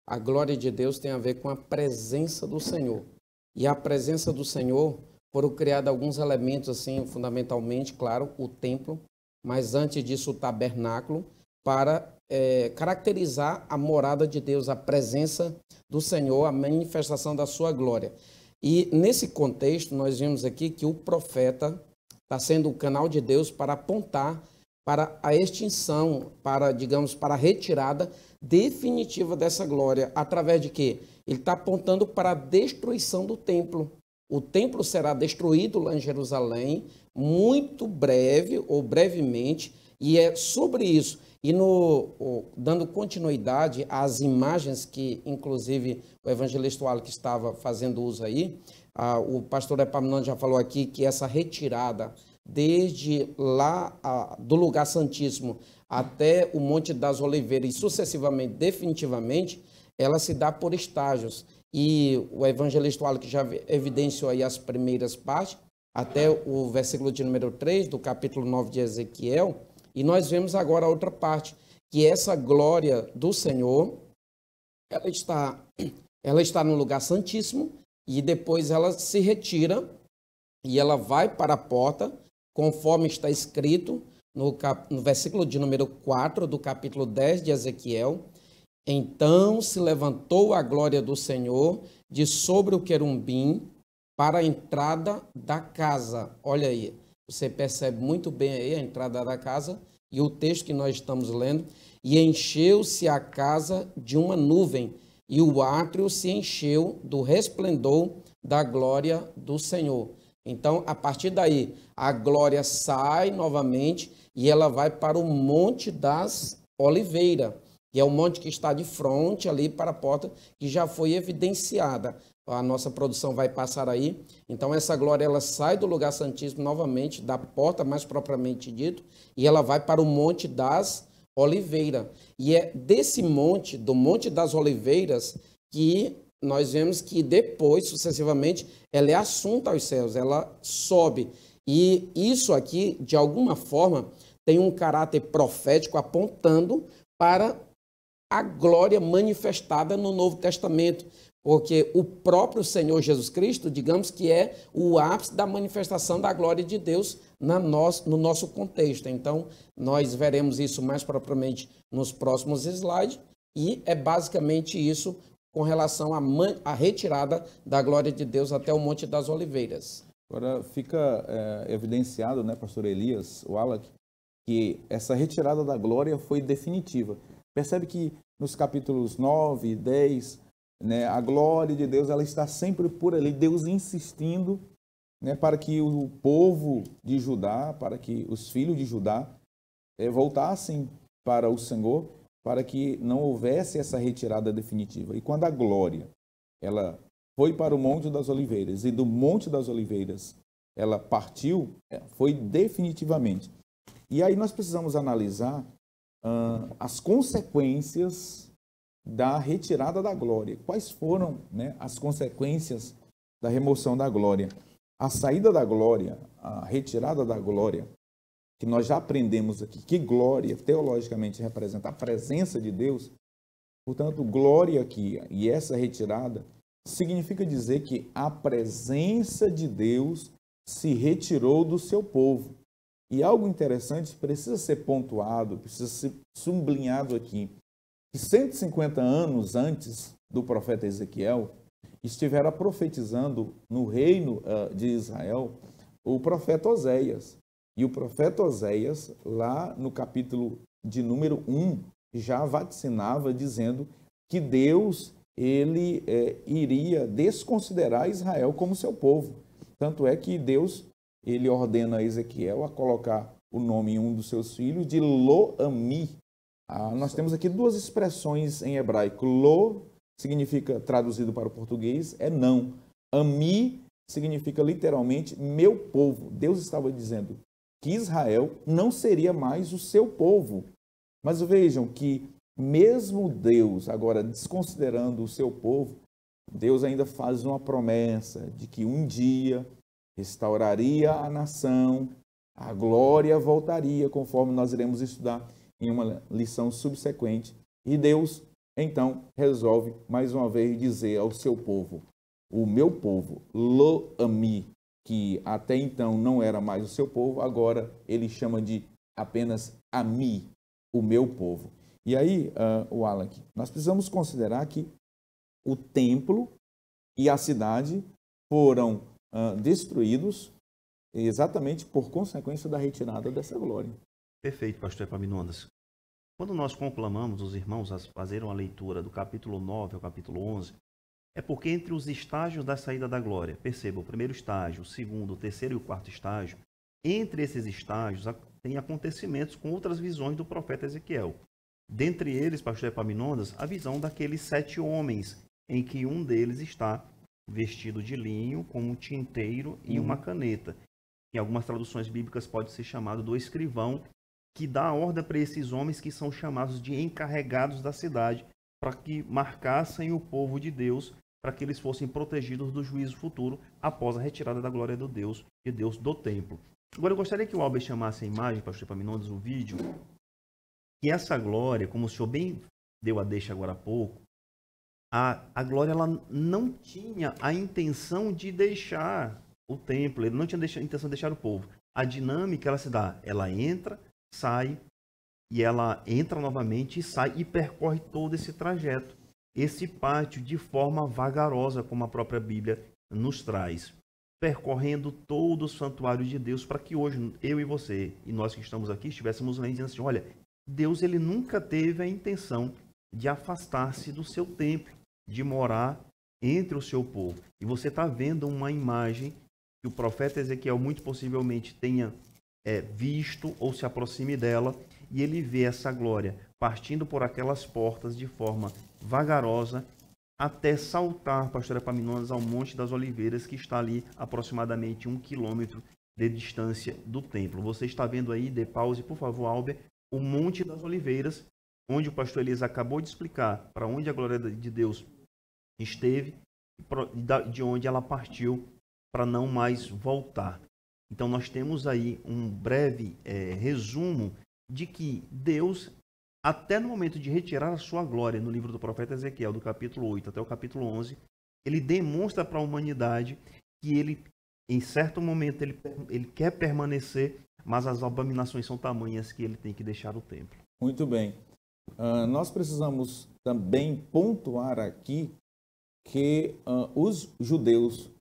a glória de Deus tem a ver com a presença do Senhor. E a presença do Senhor foram criados alguns elementos assim, fundamentalmente, claro, o templo, mas antes disso o tabernáculo, para é, caracterizar a morada de Deus, a presença do Senhor, a manifestação da sua glória. E nesse contexto, nós vimos aqui que o profeta está sendo o canal de Deus para apontar para a extinção, para, digamos, para a retirada definitiva dessa glória. Através de quê? Ele está apontando para a destruição do templo. O templo será destruído lá em Jerusalém, muito breve ou brevemente, e é sobre isso. E no, dando continuidade às imagens que, inclusive, o evangelista Wally que estava fazendo uso aí, ah, o pastor Epaminondo já falou aqui que essa retirada, desde lá a, do lugar santíssimo até o Monte das Oliveiras e sucessivamente, definitivamente, ela se dá por estágios. E o evangelista Wally, que já evidenciou aí as primeiras partes, até o versículo de número 3 do capítulo 9 de Ezequiel, e nós vemos agora a outra parte, que essa glória do Senhor, ela está, ela está no lugar santíssimo e depois ela se retira e ela vai para a porta, conforme está escrito no, cap... no versículo de número 4 do capítulo 10 de Ezequiel. Então se levantou a glória do Senhor de sobre o querumbim para a entrada da casa. Olha aí, você percebe muito bem aí a entrada da casa e o texto que nós estamos lendo. E encheu-se a casa de uma nuvem, e o átrio se encheu do resplendor da glória do Senhor. Então, a partir daí, a glória sai novamente e ela vai para o Monte das Oliveiras, que é o monte que está de frente ali para a porta, que já foi evidenciada. A nossa produção vai passar aí. Então, essa glória ela sai do lugar santíssimo novamente, da porta mais propriamente dito, e ela vai para o Monte das Oliveiras oliveira. E é desse monte, do Monte das Oliveiras, que nós vemos que depois, sucessivamente, ela é assunta aos céus, ela sobe. E isso aqui, de alguma forma, tem um caráter profético apontando para a glória manifestada no Novo Testamento, porque o próprio Senhor Jesus Cristo, digamos que é o ápice da manifestação da glória de Deus na no nosso contexto. Então, nós veremos isso mais propriamente nos próximos slides, e é basicamente isso com relação à, à retirada da glória de Deus até o Monte das Oliveiras. Agora, fica é, evidenciado, né, pastor Elias, o que essa retirada da glória foi definitiva. Percebe que nos capítulos 9 e 10, né, a glória de Deus ela está sempre por ali, Deus insistindo né, para que o povo de Judá, para que os filhos de Judá é, voltassem para o Senhor, para que não houvesse essa retirada definitiva. E quando a glória ela foi para o Monte das Oliveiras e do Monte das Oliveiras ela partiu, é, foi definitivamente. E aí nós precisamos analisar uh, as consequências da retirada da glória. Quais foram né, as consequências da remoção da glória? a saída da glória, a retirada da glória, que nós já aprendemos aqui, que glória teologicamente representa a presença de Deus, portanto, glória aqui e essa retirada significa dizer que a presença de Deus se retirou do seu povo. E algo interessante precisa ser pontuado, precisa ser sublinhado aqui, que 150 anos antes do profeta Ezequiel, estivera profetizando no reino ah, de Israel o profeta Oséias. E o profeta Oséias, lá no capítulo de número 1, já vaticinava dizendo que Deus ele é, iria desconsiderar Israel como seu povo. Tanto é que Deus ele ordena a Ezequiel a colocar o nome em um dos seus filhos de Loami. Ah, nós temos aqui duas expressões em hebraico, Lo significa, traduzido para o português, é não. Ami significa literalmente meu povo. Deus estava dizendo que Israel não seria mais o seu povo. Mas vejam que, mesmo Deus, agora desconsiderando o seu povo, Deus ainda faz uma promessa de que um dia restauraria a nação, a glória voltaria, conforme nós iremos estudar em uma lição subsequente. E Deus então, resolve mais uma vez dizer ao seu povo, o meu povo, lo ami, que até então não era mais o seu povo, agora ele chama de apenas ami, o meu povo. E aí, uh, o Alan, nós precisamos considerar que o templo e a cidade foram uh, destruídos exatamente por consequência da retirada dessa glória. Perfeito, pastor Epaminondas. É quando nós conclamamos os irmãos a fazer uma leitura do capítulo 9 ao capítulo 11, é porque entre os estágios da saída da glória, perceba, o primeiro estágio, o segundo, o terceiro e o quarto estágio, entre esses estágios tem acontecimentos com outras visões do profeta Ezequiel. Dentre eles, pastor Epaminondas, a visão daqueles sete homens, em que um deles está vestido de linho, com um tinteiro e uhum. uma caneta. Em algumas traduções bíblicas pode ser chamado do escrivão que dá ordem para esses homens que são chamados de encarregados da cidade, para que marcassem o povo de Deus, para que eles fossem protegidos do juízo futuro após a retirada da glória do Deus, de Deus do templo. Agora eu gostaria que o Albert chamasse a imagem, pastor Paminondes, o vídeo, que essa glória, como o senhor bem deu a deixa agora há pouco, a, a glória ela não tinha a intenção de deixar o templo, ele não tinha a intenção de deixar o povo. A dinâmica ela se dá, ela entra, sai e ela entra novamente e sai e percorre todo esse trajeto, esse pátio de forma vagarosa, como a própria Bíblia nos traz, percorrendo todo o santuário de Deus para que hoje eu e você e nós que estamos aqui estivéssemos lendo dizendo assim, olha, Deus ele nunca teve a intenção de afastar-se do seu templo, de morar entre o seu povo. E você está vendo uma imagem que o profeta Ezequiel muito possivelmente tenha é, visto ou se aproxime dela, e ele vê essa glória partindo por aquelas portas de forma vagarosa até saltar, pastor Epaminondas, é ao Monte das Oliveiras, que está ali aproximadamente um quilômetro de distância do templo. Você está vendo aí, dê pause, por favor, Albert, o Monte das Oliveiras, onde o pastor Elias acabou de explicar para onde a glória de Deus esteve, de onde ela partiu para não mais voltar. Então, nós temos aí um breve é, resumo de que Deus, até no momento de retirar a sua glória, no livro do profeta Ezequiel, do capítulo 8 até o capítulo 11, ele demonstra para a humanidade que ele, em certo momento, ele, ele quer permanecer, mas as abominações são tamanhas que ele tem que deixar o templo. Muito bem. Uh, nós precisamos também pontuar aqui que uh, os judeus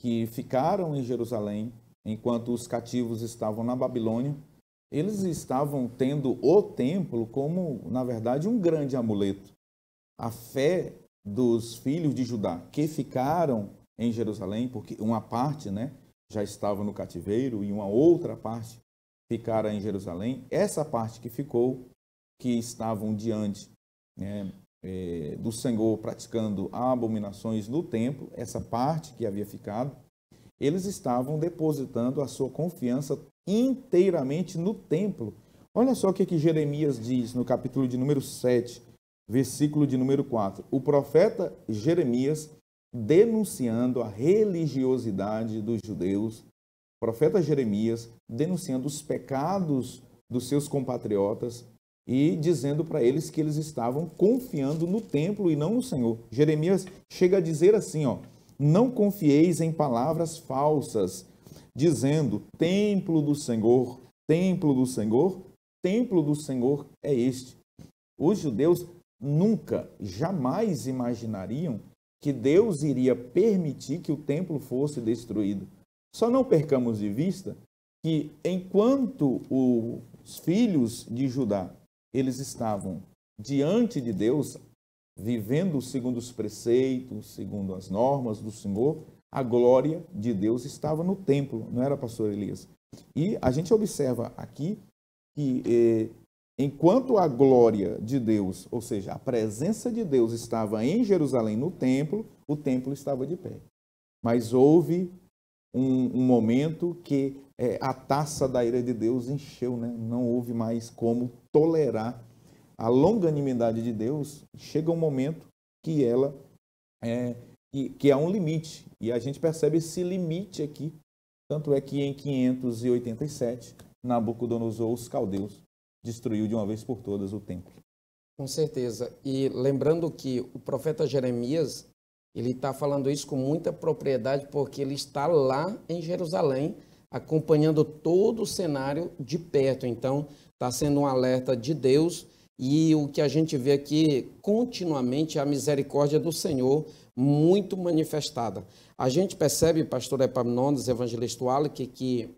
que ficaram em Jerusalém enquanto os cativos estavam na Babilônia, eles estavam tendo o templo como, na verdade, um grande amuleto. A fé dos filhos de Judá que ficaram em Jerusalém, porque uma parte né, já estava no cativeiro e uma outra parte ficara em Jerusalém, essa parte que ficou, que estavam diante né, é, do Senhor praticando abominações no templo, essa parte que havia ficado, eles estavam depositando a sua confiança inteiramente no templo. Olha só o que, que Jeremias diz no capítulo de número 7, versículo de número 4. O profeta Jeremias denunciando a religiosidade dos judeus, o profeta Jeremias denunciando os pecados dos seus compatriotas e dizendo para eles que eles estavam confiando no templo e não no Senhor. Jeremias chega a dizer assim, ó: não confieis em palavras falsas, dizendo: Templo do Senhor, templo do Senhor, templo do Senhor é este. Os judeus nunca, jamais imaginariam que Deus iria permitir que o templo fosse destruído. Só não percamos de vista que enquanto os filhos de Judá eles estavam diante de Deus vivendo segundo os preceitos, segundo as normas do Senhor, a glória de Deus estava no templo, não era, pastor Elias? E a gente observa aqui que eh, enquanto a glória de Deus, ou seja, a presença de Deus estava em Jerusalém no templo, o templo estava de pé. Mas houve um, um momento que eh, a taça da ira de Deus encheu, né? não houve mais como tolerar a longanimidade de Deus, chega um momento que ela é, que há um limite. E a gente percebe esse limite aqui. Tanto é que em 587, Nabucodonosor, os caldeus, destruiu de uma vez por todas o templo. Com certeza. E lembrando que o profeta Jeremias, ele está falando isso com muita propriedade, porque ele está lá em Jerusalém, acompanhando todo o cenário de perto. Então, está sendo um alerta de Deus e o que a gente vê aqui continuamente é a misericórdia do Senhor muito manifestada. A gente percebe, pastor Epaminondas, evangelista Alec, que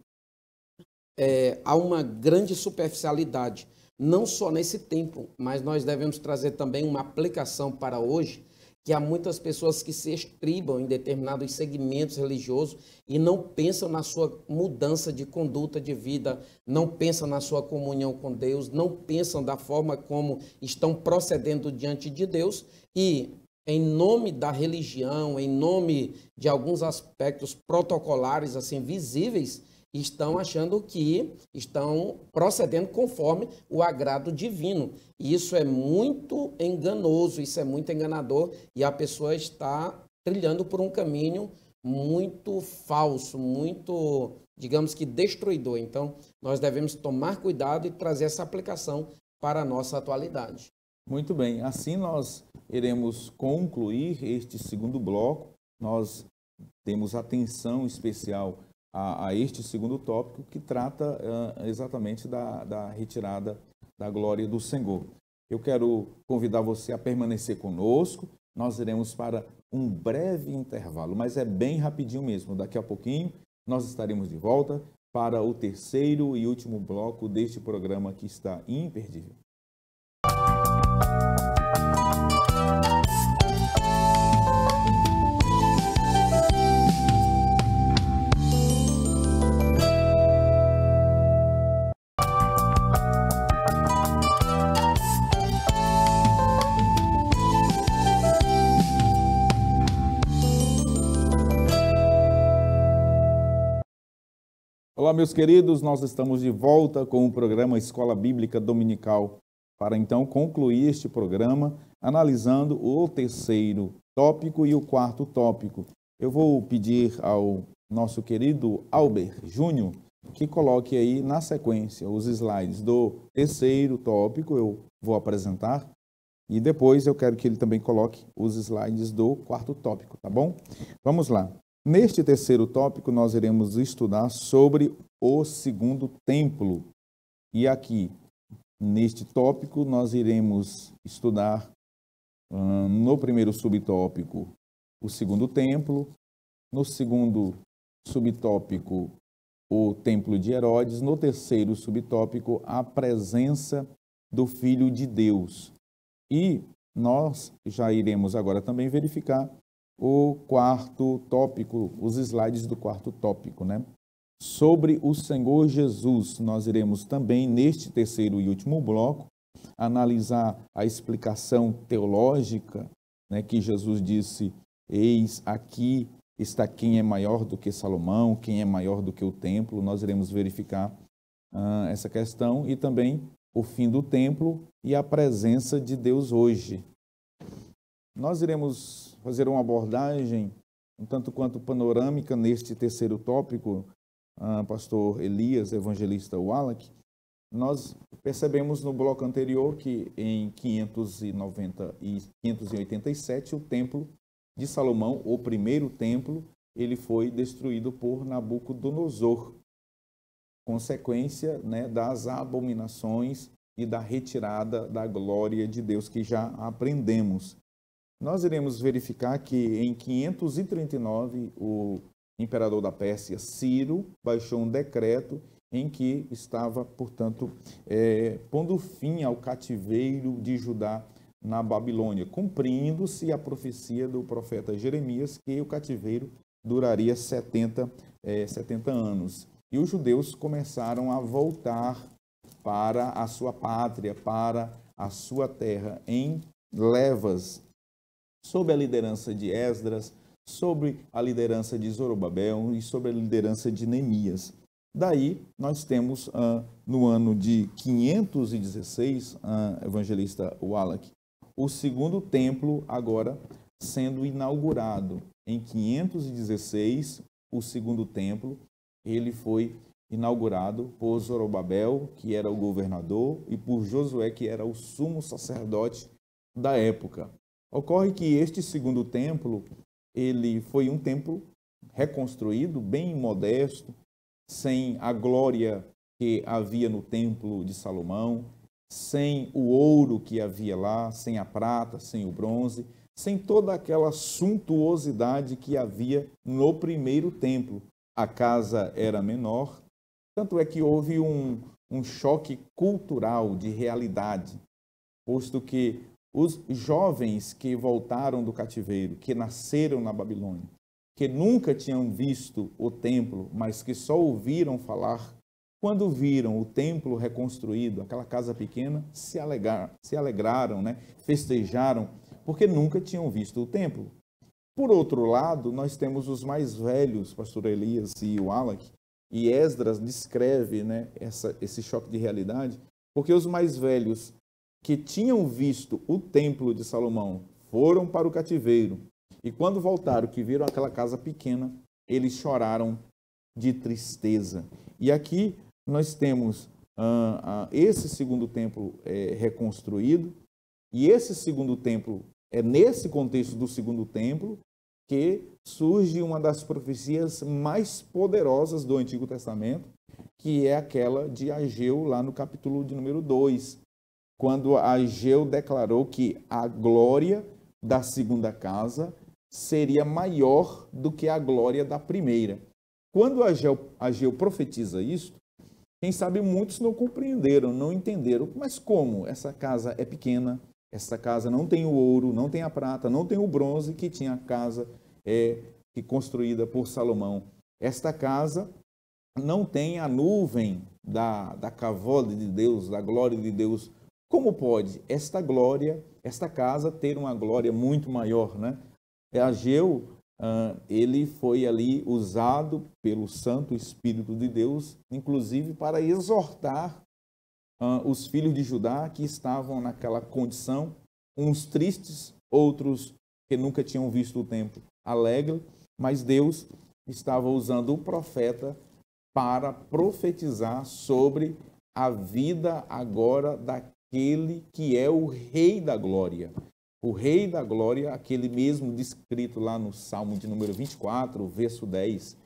é, há uma grande superficialidade, não só nesse tempo, mas nós devemos trazer também uma aplicação para hoje, que há muitas pessoas que se estribam em determinados segmentos religiosos e não pensam na sua mudança de conduta de vida, não pensam na sua comunhão com Deus, não pensam da forma como estão procedendo diante de Deus e em nome da religião, em nome de alguns aspectos protocolares assim visíveis, estão achando que estão procedendo conforme o agrado divino. isso é muito enganoso, isso é muito enganador e a pessoa está trilhando por um caminho muito falso, muito, digamos que destruidor. Então, nós devemos tomar cuidado e trazer essa aplicação para a nossa atualidade. Muito bem, assim nós iremos concluir este segundo bloco. Nós temos atenção especial a, a este segundo tópico, que trata uh, exatamente da, da retirada da glória do Senhor. Eu quero convidar você a permanecer conosco. Nós iremos para um breve intervalo, mas é bem rapidinho mesmo. Daqui a pouquinho nós estaremos de volta para o terceiro e último bloco deste programa que está imperdível. Olá, meus queridos, nós estamos de volta com o programa Escola Bíblica Dominical, para então concluir este programa analisando o terceiro tópico e o quarto tópico. Eu vou pedir ao nosso querido Albert Júnior que coloque aí na sequência os slides do terceiro tópico, eu vou apresentar, e depois eu quero que ele também coloque os slides do quarto tópico, tá bom? Vamos lá. Neste terceiro tópico, nós iremos estudar sobre o segundo templo. E aqui, neste tópico, nós iremos estudar hum, no primeiro subtópico o segundo templo, no segundo subtópico o templo de Herodes, no terceiro subtópico a presença do Filho de Deus. E nós já iremos agora também verificar o quarto tópico, os slides do quarto tópico, né? Sobre o Senhor Jesus, nós iremos também, neste terceiro e último bloco, analisar a explicação teológica né, que Jesus disse: Eis aqui está quem é maior do que Salomão, quem é maior do que o templo. Nós iremos verificar ah, essa questão e também o fim do templo e a presença de Deus hoje, nós iremos fazer uma abordagem um tanto quanto panorâmica neste terceiro tópico, ah, pastor Elias, evangelista Wallach. Nós percebemos no bloco anterior que em 590 e 587 o templo de Salomão, o primeiro templo, ele foi destruído por Nabucodonosor, consequência né, das abominações e da retirada da glória de Deus que já aprendemos nós iremos verificar que em 539 o imperador da Pérsia, Ciro, baixou um decreto em que estava, portanto, é, pondo fim ao cativeiro de Judá na Babilônia, cumprindo-se a profecia do profeta Jeremias que o cativeiro duraria 70, é, 70 anos. E os judeus começaram a voltar para a sua pátria, para a sua terra, em levas, sob a liderança de Esdras, sobre a liderança de Zorobabel e sobre a liderança de Neemias. Daí, nós temos ah, no ano de 516, o ah, evangelista Wallach, o segundo templo agora sendo inaugurado. Em 516, o segundo templo, ele foi inaugurado por Zorobabel, que era o governador, e por Josué, que era o sumo sacerdote da época. Ocorre que este segundo templo, ele foi um templo reconstruído, bem modesto, sem a glória que havia no templo de Salomão, sem o ouro que havia lá, sem a prata, sem o bronze, sem toda aquela suntuosidade que havia no primeiro templo. A casa era menor, tanto é que houve um, um choque cultural de realidade, posto que os jovens que voltaram do cativeiro, que nasceram na Babilônia, que nunca tinham visto o templo, mas que só ouviram falar, quando viram o templo reconstruído, aquela casa pequena, se, alegar, se alegraram, né? festejaram, porque nunca tinham visto o templo. Por outro lado, nós temos os mais velhos, pastor Elias e o Alak, e Esdras descreve né, essa, esse choque de realidade, porque os mais velhos que tinham visto o templo de Salomão foram para o cativeiro. E quando voltaram, que viram aquela casa pequena, eles choraram de tristeza. E aqui nós temos ah, ah, esse segundo templo é, reconstruído, e esse segundo templo, é nesse contexto do segundo templo que surge uma das profecias mais poderosas do Antigo Testamento, que é aquela de Ageu, lá no capítulo de número 2, quando Ageu declarou que a glória da segunda casa seria maior do que a glória da primeira. Quando Ageu, Ageu profetiza isso, quem sabe muitos não compreenderam, não entenderam. Mas como? Essa casa é pequena, essa casa não tem o ouro, não tem a prata, não tem o bronze que tinha a casa é, que construída por Salomão. Esta casa não tem a nuvem da, da cavode de Deus, da glória de Deus como pode esta glória, esta casa, ter uma glória muito maior, né? É, Ageu, ah, ele foi ali usado pelo Santo Espírito de Deus, inclusive para exortar ah, os filhos de Judá que estavam naquela condição, uns tristes, outros que nunca tinham visto o templo alegre, mas Deus estava usando o profeta para profetizar sobre a vida agora da aquele que é o Rei da Glória. O Rei da Glória, aquele mesmo descrito lá no Salmo de número 24, verso 10.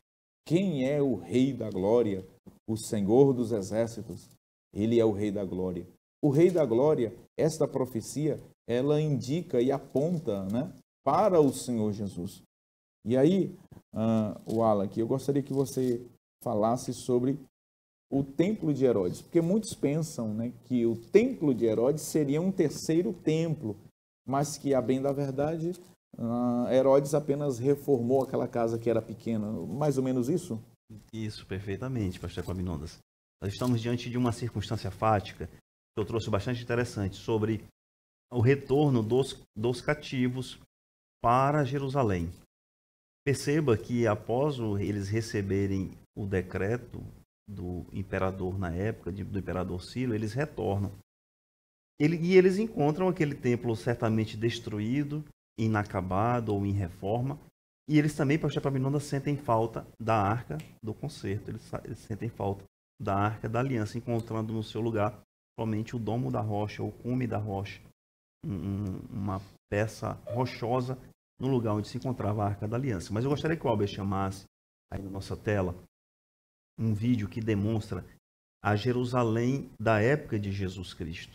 Quem é o Rei da Glória? O Senhor dos Exércitos. Ele é o Rei da Glória. O Rei da Glória, esta profecia, ela indica e aponta né, para o Senhor Jesus. E aí, uh, o Alan, que eu gostaria que você falasse sobre o templo de Herodes, porque muitos pensam né, que o templo de Herodes seria um terceiro templo, mas que, a bem da verdade, ah, Herodes apenas reformou aquela casa que era pequena. Mais ou menos isso? Isso, perfeitamente, pastor Coabinondas. Nós estamos diante de uma circunstância fática que eu trouxe bastante interessante sobre o retorno dos, dos cativos para Jerusalém. Perceba que após eles receberem o decreto do imperador na época, de, do imperador Ciro eles retornam. Ele, e eles encontram aquele templo certamente destruído, inacabado ou em reforma. E eles também, Pastor Paminonda, sentem falta da arca do concerto. Eles, eles sentem falta da arca da aliança, encontrando no seu lugar somente o domo da rocha, o cume da rocha, um, uma peça rochosa no lugar onde se encontrava a arca da aliança. Mas eu gostaria que o Albert chamasse aí na nossa tela um vídeo que demonstra a Jerusalém da época de Jesus Cristo.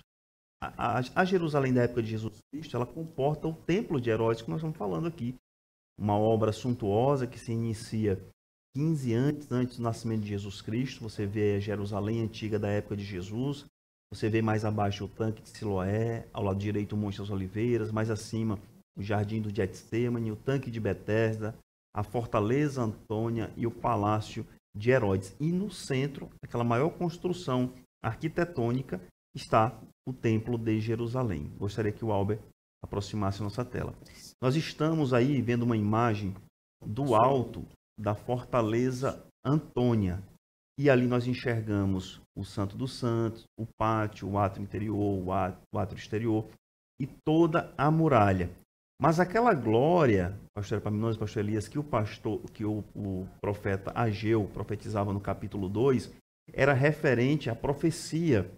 A, a, a, Jerusalém da época de Jesus Cristo, ela comporta o templo de Herodes que nós estamos falando aqui. Uma obra suntuosa que se inicia 15 anos antes do nascimento de Jesus Cristo. Você vê a Jerusalém antiga da época de Jesus. Você vê mais abaixo o tanque de Siloé, ao lado direito o Monte das Oliveiras, mais acima o Jardim do Getsemane, o tanque de Betesda, a Fortaleza Antônia e o Palácio de Herodes. E no centro, aquela maior construção arquitetônica, está o Templo de Jerusalém. Gostaria que o Albert aproximasse a nossa tela. Nós estamos aí vendo uma imagem do alto da Fortaleza Antônia. E ali nós enxergamos o Santo dos Santos, o pátio, o ato interior, o ato exterior e toda a muralha. Mas aquela glória, pastor Epaminondas, pastor Elias, que o pastor, que o, o profeta Ageu profetizava no capítulo 2, era referente à profecia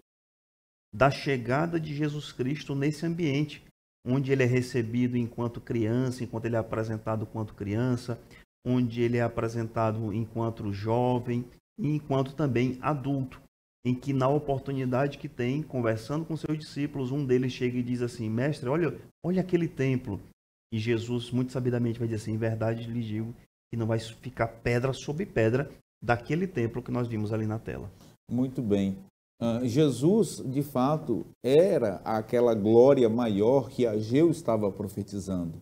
da chegada de Jesus Cristo nesse ambiente, onde ele é recebido enquanto criança, enquanto ele é apresentado enquanto criança, onde ele é apresentado enquanto jovem e enquanto também adulto em que na oportunidade que tem, conversando com seus discípulos, um deles chega e diz assim: "Mestre, olha, olha aquele templo". E Jesus muito sabidamente vai dizer assim: "Em verdade lhe digo que não vai ficar pedra sobre pedra daquele templo que nós vimos ali na tela". Muito bem. Uh, Jesus, de fato, era aquela glória maior que Ageu estava profetizando.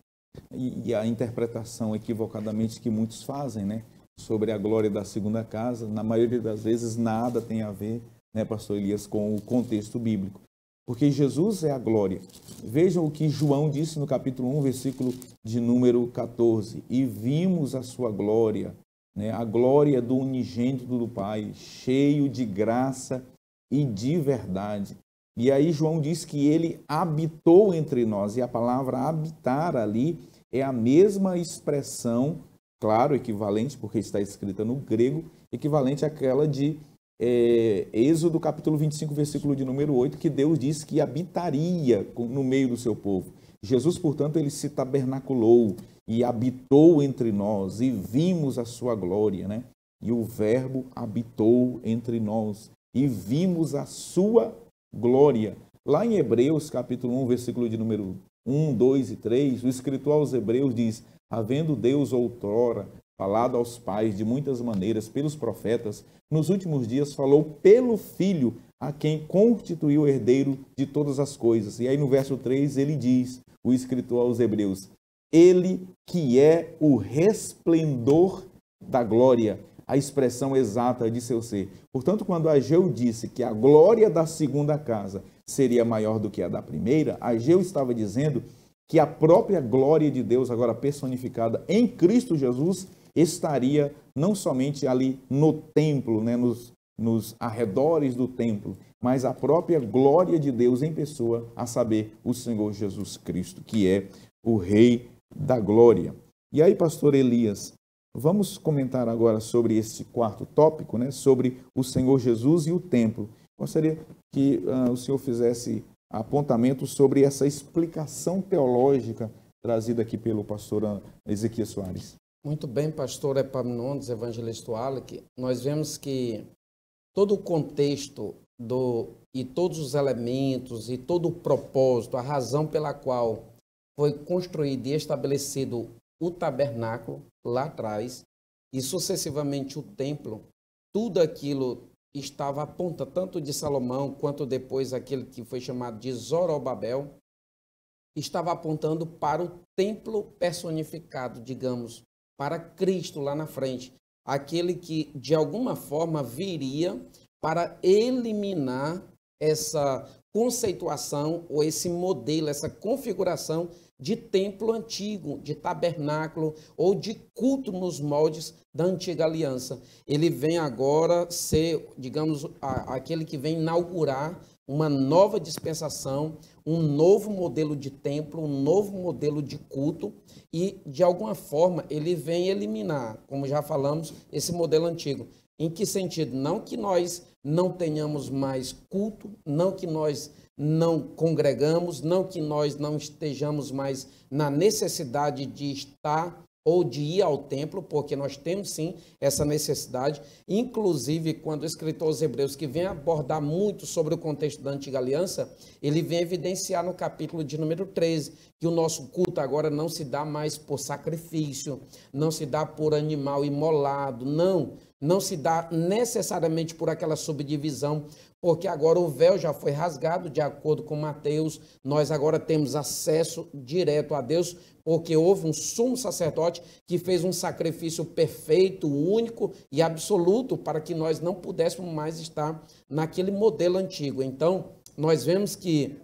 E, e a interpretação equivocadamente que muitos fazem, né? sobre a glória da segunda casa, na maioria das vezes nada tem a ver né, pastor Elias, com o contexto bíblico. Porque Jesus é a glória. Vejam o que João disse no capítulo 1, versículo de número 14. E vimos a sua glória, né, a glória do unigênito do Pai, cheio de graça e de verdade. E aí João diz que ele habitou entre nós, e a palavra habitar ali é a mesma expressão, claro, equivalente, porque está escrita no grego, equivalente àquela de é, Êxodo capítulo 25, versículo de número 8, que Deus diz que habitaria no meio do seu povo. Jesus, portanto, ele se tabernaculou e habitou entre nós e vimos a sua glória, né? E o Verbo habitou entre nós e vimos a sua glória. Lá em Hebreus, capítulo 1, versículo de número 1, 2 e 3, o escritor aos Hebreus diz: Havendo Deus outrora falado aos pais de muitas maneiras pelos profetas, nos últimos dias falou pelo Filho, a quem constituiu herdeiro de todas as coisas. E aí no verso 3 ele diz, o escritor aos Hebreus: Ele que é o resplendor da glória, a expressão exata de seu ser. Portanto, quando Ageu disse que a glória da segunda casa seria maior do que a da primeira, Ageu estava dizendo que a própria glória de Deus, agora personificada em Cristo Jesus, estaria não somente ali no templo, né, nos, nos arredores do templo, mas a própria glória de Deus em pessoa, a saber, o Senhor Jesus Cristo, que é o Rei da Glória. E aí, pastor Elias, vamos comentar agora sobre esse quarto tópico, né, sobre o Senhor Jesus e o templo. Gostaria que uh, o senhor fizesse apontamento sobre essa explicação teológica trazida aqui pelo pastor ah, Ezequiel Soares. Muito bem, pastor Epaminondas, evangelista Alec. Nós vemos que todo o contexto do, e todos os elementos e todo o propósito, a razão pela qual foi construído e estabelecido o tabernáculo lá atrás e sucessivamente o templo, tudo aquilo estava à ponta tanto de Salomão quanto depois aquele que foi chamado de Zorobabel, estava apontando para o templo personificado, digamos, para Cristo lá na frente, aquele que de alguma forma viria para eliminar essa conceituação ou esse modelo, essa configuração de templo antigo, de tabernáculo ou de culto nos moldes da antiga aliança. Ele vem agora ser, digamos, aquele que vem inaugurar uma nova dispensação, um novo modelo de templo, um novo modelo de culto e, de alguma forma, ele vem eliminar, como já falamos, esse modelo antigo. Em que sentido? Não que nós não tenhamos mais culto, não que nós não congregamos, não que nós não estejamos mais na necessidade de estar ou de ir ao templo, porque nós temos sim essa necessidade. Inclusive, quando o escritor aos Hebreus, que vem abordar muito sobre o contexto da antiga aliança, ele vem evidenciar no capítulo de número 13 que o nosso culto agora não se dá mais por sacrifício, não se dá por animal imolado, não. Não se dá necessariamente por aquela subdivisão, porque agora o véu já foi rasgado, de acordo com Mateus, nós agora temos acesso direto a Deus, porque houve um sumo sacerdote que fez um sacrifício perfeito, único e absoluto para que nós não pudéssemos mais estar naquele modelo antigo. Então, nós vemos que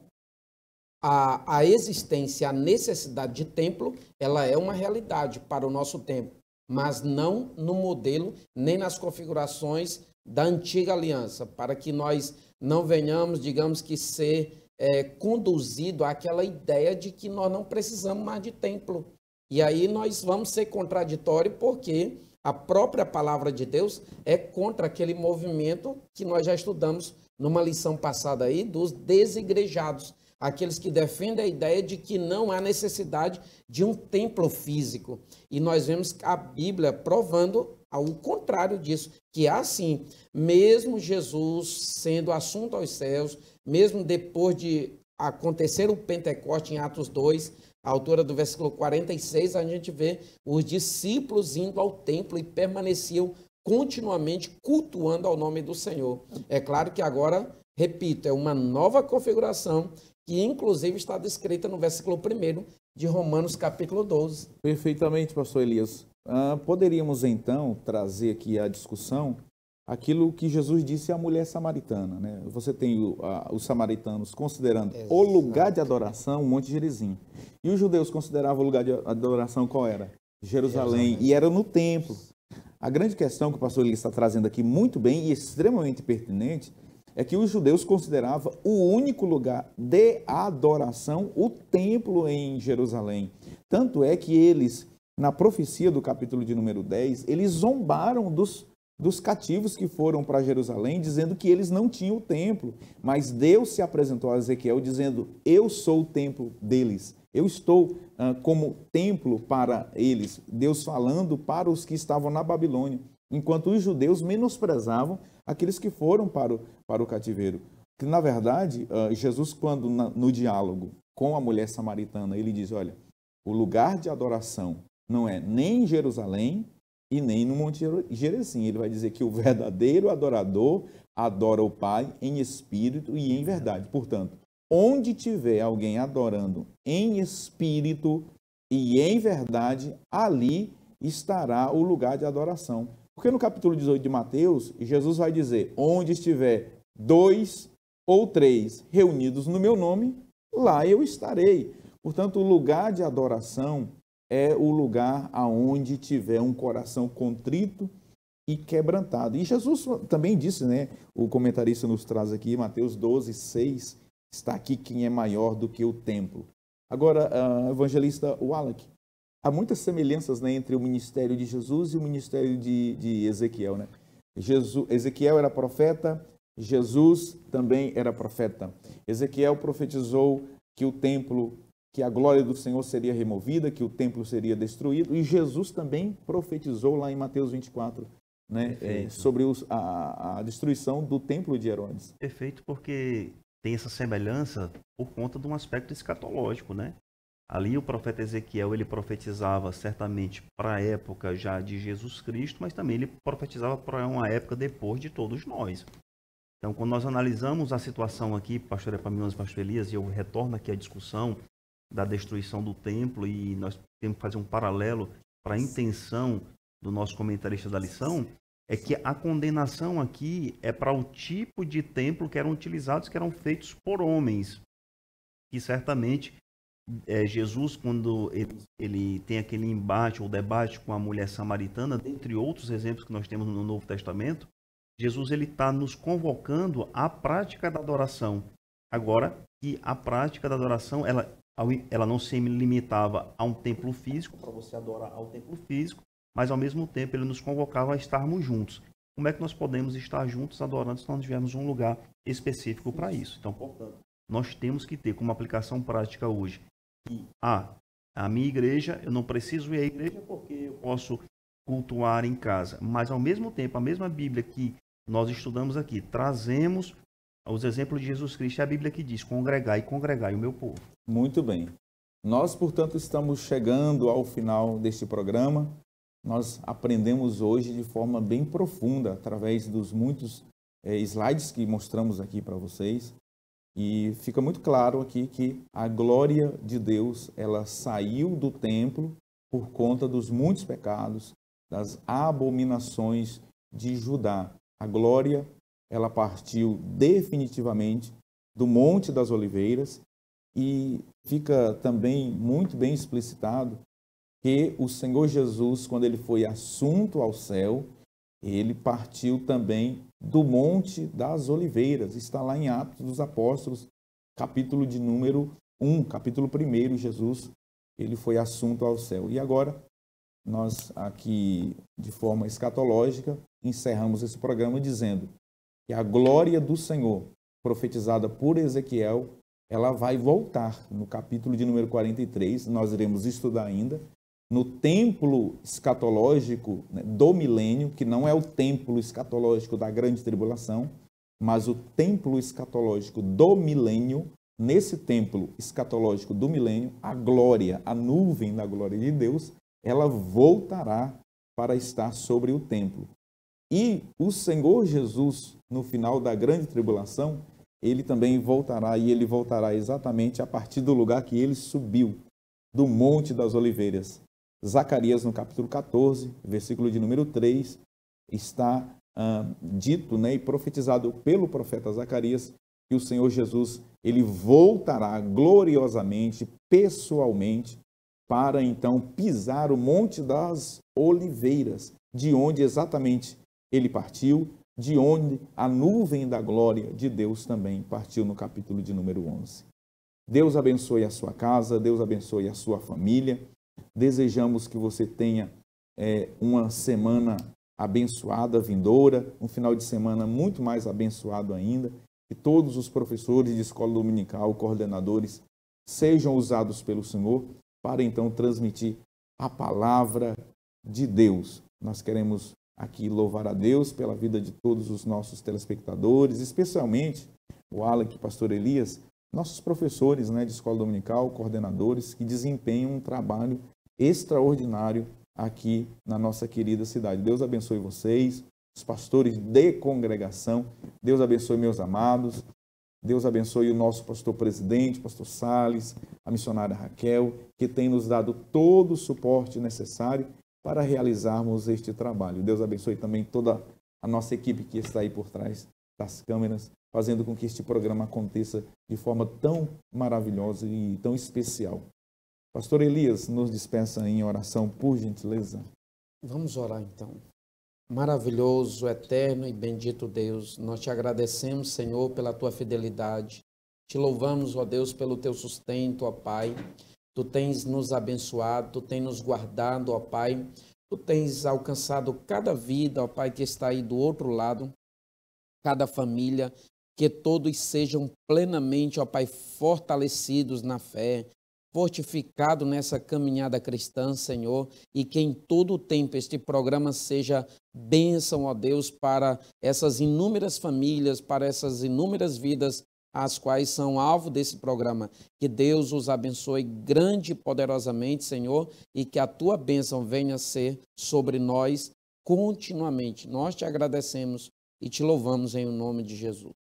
a, a existência, a necessidade de templo, ela é uma realidade para o nosso tempo, mas não no modelo nem nas configurações da antiga aliança, para que nós não venhamos, digamos que, ser é, conduzido àquela ideia de que nós não precisamos mais de templo. E aí nós vamos ser contraditório porque a própria palavra de Deus é contra aquele movimento que nós já estudamos numa lição passada aí dos desigrejados, aqueles que defendem a ideia de que não há necessidade de um templo físico. E nós vemos a Bíblia provando ao contrário disso, que é assim, mesmo Jesus sendo assunto aos céus, mesmo depois de acontecer o Pentecoste em Atos 2, à altura do versículo 46, a gente vê os discípulos indo ao templo e permaneciam continuamente cultuando ao nome do Senhor. É claro que agora, repito, é uma nova configuração que inclusive está descrita no versículo 1 de Romanos capítulo 12. Perfeitamente, pastor Elias. Ah, poderíamos então trazer aqui à discussão aquilo que Jesus disse à mulher samaritana. Né? Você tem o, a, os samaritanos considerando Exato. o lugar de adoração o Monte Gerizim. E os judeus consideravam o lugar de adoração qual era? Jerusalém. Exato. E era no templo. A grande questão que o pastor ele está trazendo aqui muito bem e extremamente pertinente é que os judeus consideravam o único lugar de adoração o templo em Jerusalém. Tanto é que eles na profecia do capítulo de número 10, eles zombaram dos, dos cativos que foram para Jerusalém, dizendo que eles não tinham o templo. Mas Deus se apresentou a Ezequiel dizendo: Eu sou o templo deles. Eu estou como templo para eles. Deus falando para os que estavam na Babilônia, enquanto os judeus menosprezavam aqueles que foram para o, para o cativeiro. Que, na verdade, Jesus, quando na, no diálogo com a mulher samaritana, ele diz: Olha, o lugar de adoração não é nem em Jerusalém e nem no Monte Gerizim. Ele vai dizer que o verdadeiro adorador adora o Pai em espírito e em verdade. Portanto, onde tiver alguém adorando em espírito e em verdade, ali estará o lugar de adoração. Porque no capítulo 18 de Mateus, Jesus vai dizer: Onde estiver dois ou três reunidos no meu nome, lá eu estarei. Portanto, o lugar de adoração é o lugar aonde tiver um coração contrito e quebrantado. E Jesus também disse, né? O comentarista nos traz aqui, Mateus 12, 6, está aqui quem é maior do que o templo. Agora, uh, evangelista Wallach, há muitas semelhanças né, entre o ministério de Jesus e o ministério de, de Ezequiel, né? Jesus, Ezequiel era profeta, Jesus também era profeta. Ezequiel profetizou que o templo que a glória do Senhor seria removida, que o templo seria destruído, e Jesus também profetizou lá em Mateus 24, né, é, sobre os, a, a, destruição do templo de Herodes. Perfeito, porque tem essa semelhança por conta de um aspecto escatológico, né? Ali o profeta Ezequiel ele profetizava certamente para a época já de Jesus Cristo, mas também ele profetizava para uma época depois de todos nós. Então, quando nós analisamos a situação aqui, pastor Epaminas, pastor Elias, e eu retorno aqui à discussão da destruição do templo, e nós temos que fazer um paralelo para a intenção do nosso comentarista da lição, é que a condenação aqui é para o tipo de templo que eram utilizados, que eram feitos por homens. E certamente é, Jesus, quando ele, ele, tem aquele embate ou debate com a mulher samaritana, dentre outros exemplos que nós temos no Novo Testamento, Jesus ele está nos convocando à prática da adoração. Agora, que a prática da adoração ela ela não se limitava a um templo físico, para você adorar ao templo físico, mas ao mesmo tempo ele nos convocava a estarmos juntos. Como é que nós podemos estar juntos adorando se não tivermos um lugar específico para isso? Então, portanto, nós temos que ter como aplicação prática hoje que ah, a minha igreja, eu não preciso ir à igreja porque eu posso cultuar em casa, mas ao mesmo tempo, a mesma Bíblia que nós estudamos aqui, trazemos aos exemplos de Jesus Cristo. É a Bíblia que diz: congregai, congregai o meu povo. Muito bem. Nós, portanto, estamos chegando ao final deste programa. Nós aprendemos hoje de forma bem profunda, através dos muitos é, slides que mostramos aqui para vocês. E fica muito claro aqui que a glória de Deus, ela saiu do templo por conta dos muitos pecados, das abominações de Judá. A glória ela partiu definitivamente do Monte das Oliveiras e fica também muito bem explicitado que o Senhor Jesus, quando ele foi assunto ao céu, ele partiu também do Monte das Oliveiras. Está lá em Atos dos Apóstolos, capítulo de número 1, capítulo 1, Jesus, ele foi assunto ao céu. E agora, nós aqui, de forma escatológica, encerramos esse programa dizendo que a glória do Senhor, profetizada por Ezequiel, ela vai voltar no capítulo de número 43, nós iremos estudar ainda, no templo escatológico né, do milênio, que não é o templo escatológico da grande tribulação, mas o templo escatológico do milênio, nesse templo escatológico do milênio, a glória, a nuvem da glória de Deus, ela voltará para estar sobre o templo. E o Senhor Jesus, no final da grande tribulação, ele também voltará e ele voltará exatamente a partir do lugar que ele subiu, do Monte das Oliveiras. Zacarias, no capítulo 14, versículo de número 3, está ah, dito né, e profetizado pelo profeta Zacarias que o Senhor Jesus ele voltará gloriosamente, pessoalmente, para então pisar o Monte das Oliveiras, de onde exatamente ele partiu, de onde a nuvem da glória de Deus também partiu no capítulo de número 11. Deus abençoe a sua casa, Deus abençoe a sua família. Desejamos que você tenha é, uma semana abençoada, vindoura, um final de semana muito mais abençoado ainda. Que todos os professores de escola dominical, coordenadores, sejam usados pelo Senhor para então transmitir a palavra de Deus. Nós queremos aqui louvar a Deus pela vida de todos os nossos telespectadores, especialmente o Alec e Pastor Elias, nossos professores né, de escola dominical, coordenadores, que desempenham um trabalho extraordinário aqui na nossa querida cidade. Deus abençoe vocês, os pastores de congregação, Deus abençoe meus amados, Deus abençoe o nosso pastor presidente, pastor Sales, a missionária Raquel, que tem nos dado todo o suporte necessário para realizarmos este trabalho. Deus abençoe também toda a nossa equipe que está aí por trás das câmeras, fazendo com que este programa aconteça de forma tão maravilhosa e tão especial. Pastor Elias, nos despeça em oração, por gentileza. Vamos orar então. Maravilhoso, eterno e bendito Deus, nós te agradecemos, Senhor, pela tua fidelidade. Te louvamos, ó Deus, pelo teu sustento, ó Pai. Tu tens nos abençoado, tu tens nos guardado, ó Pai. Tu tens alcançado cada vida, ó Pai, que está aí do outro lado, cada família, que todos sejam plenamente, ó Pai, fortalecidos na fé, fortificado nessa caminhada cristã, Senhor, e que em todo o tempo este programa seja bênção, ó Deus, para essas inúmeras famílias, para essas inúmeras vidas as quais são alvo desse programa. Que Deus os abençoe grande e poderosamente, Senhor, e que a tua bênção venha ser sobre nós continuamente. Nós te agradecemos e te louvamos em o nome de Jesus.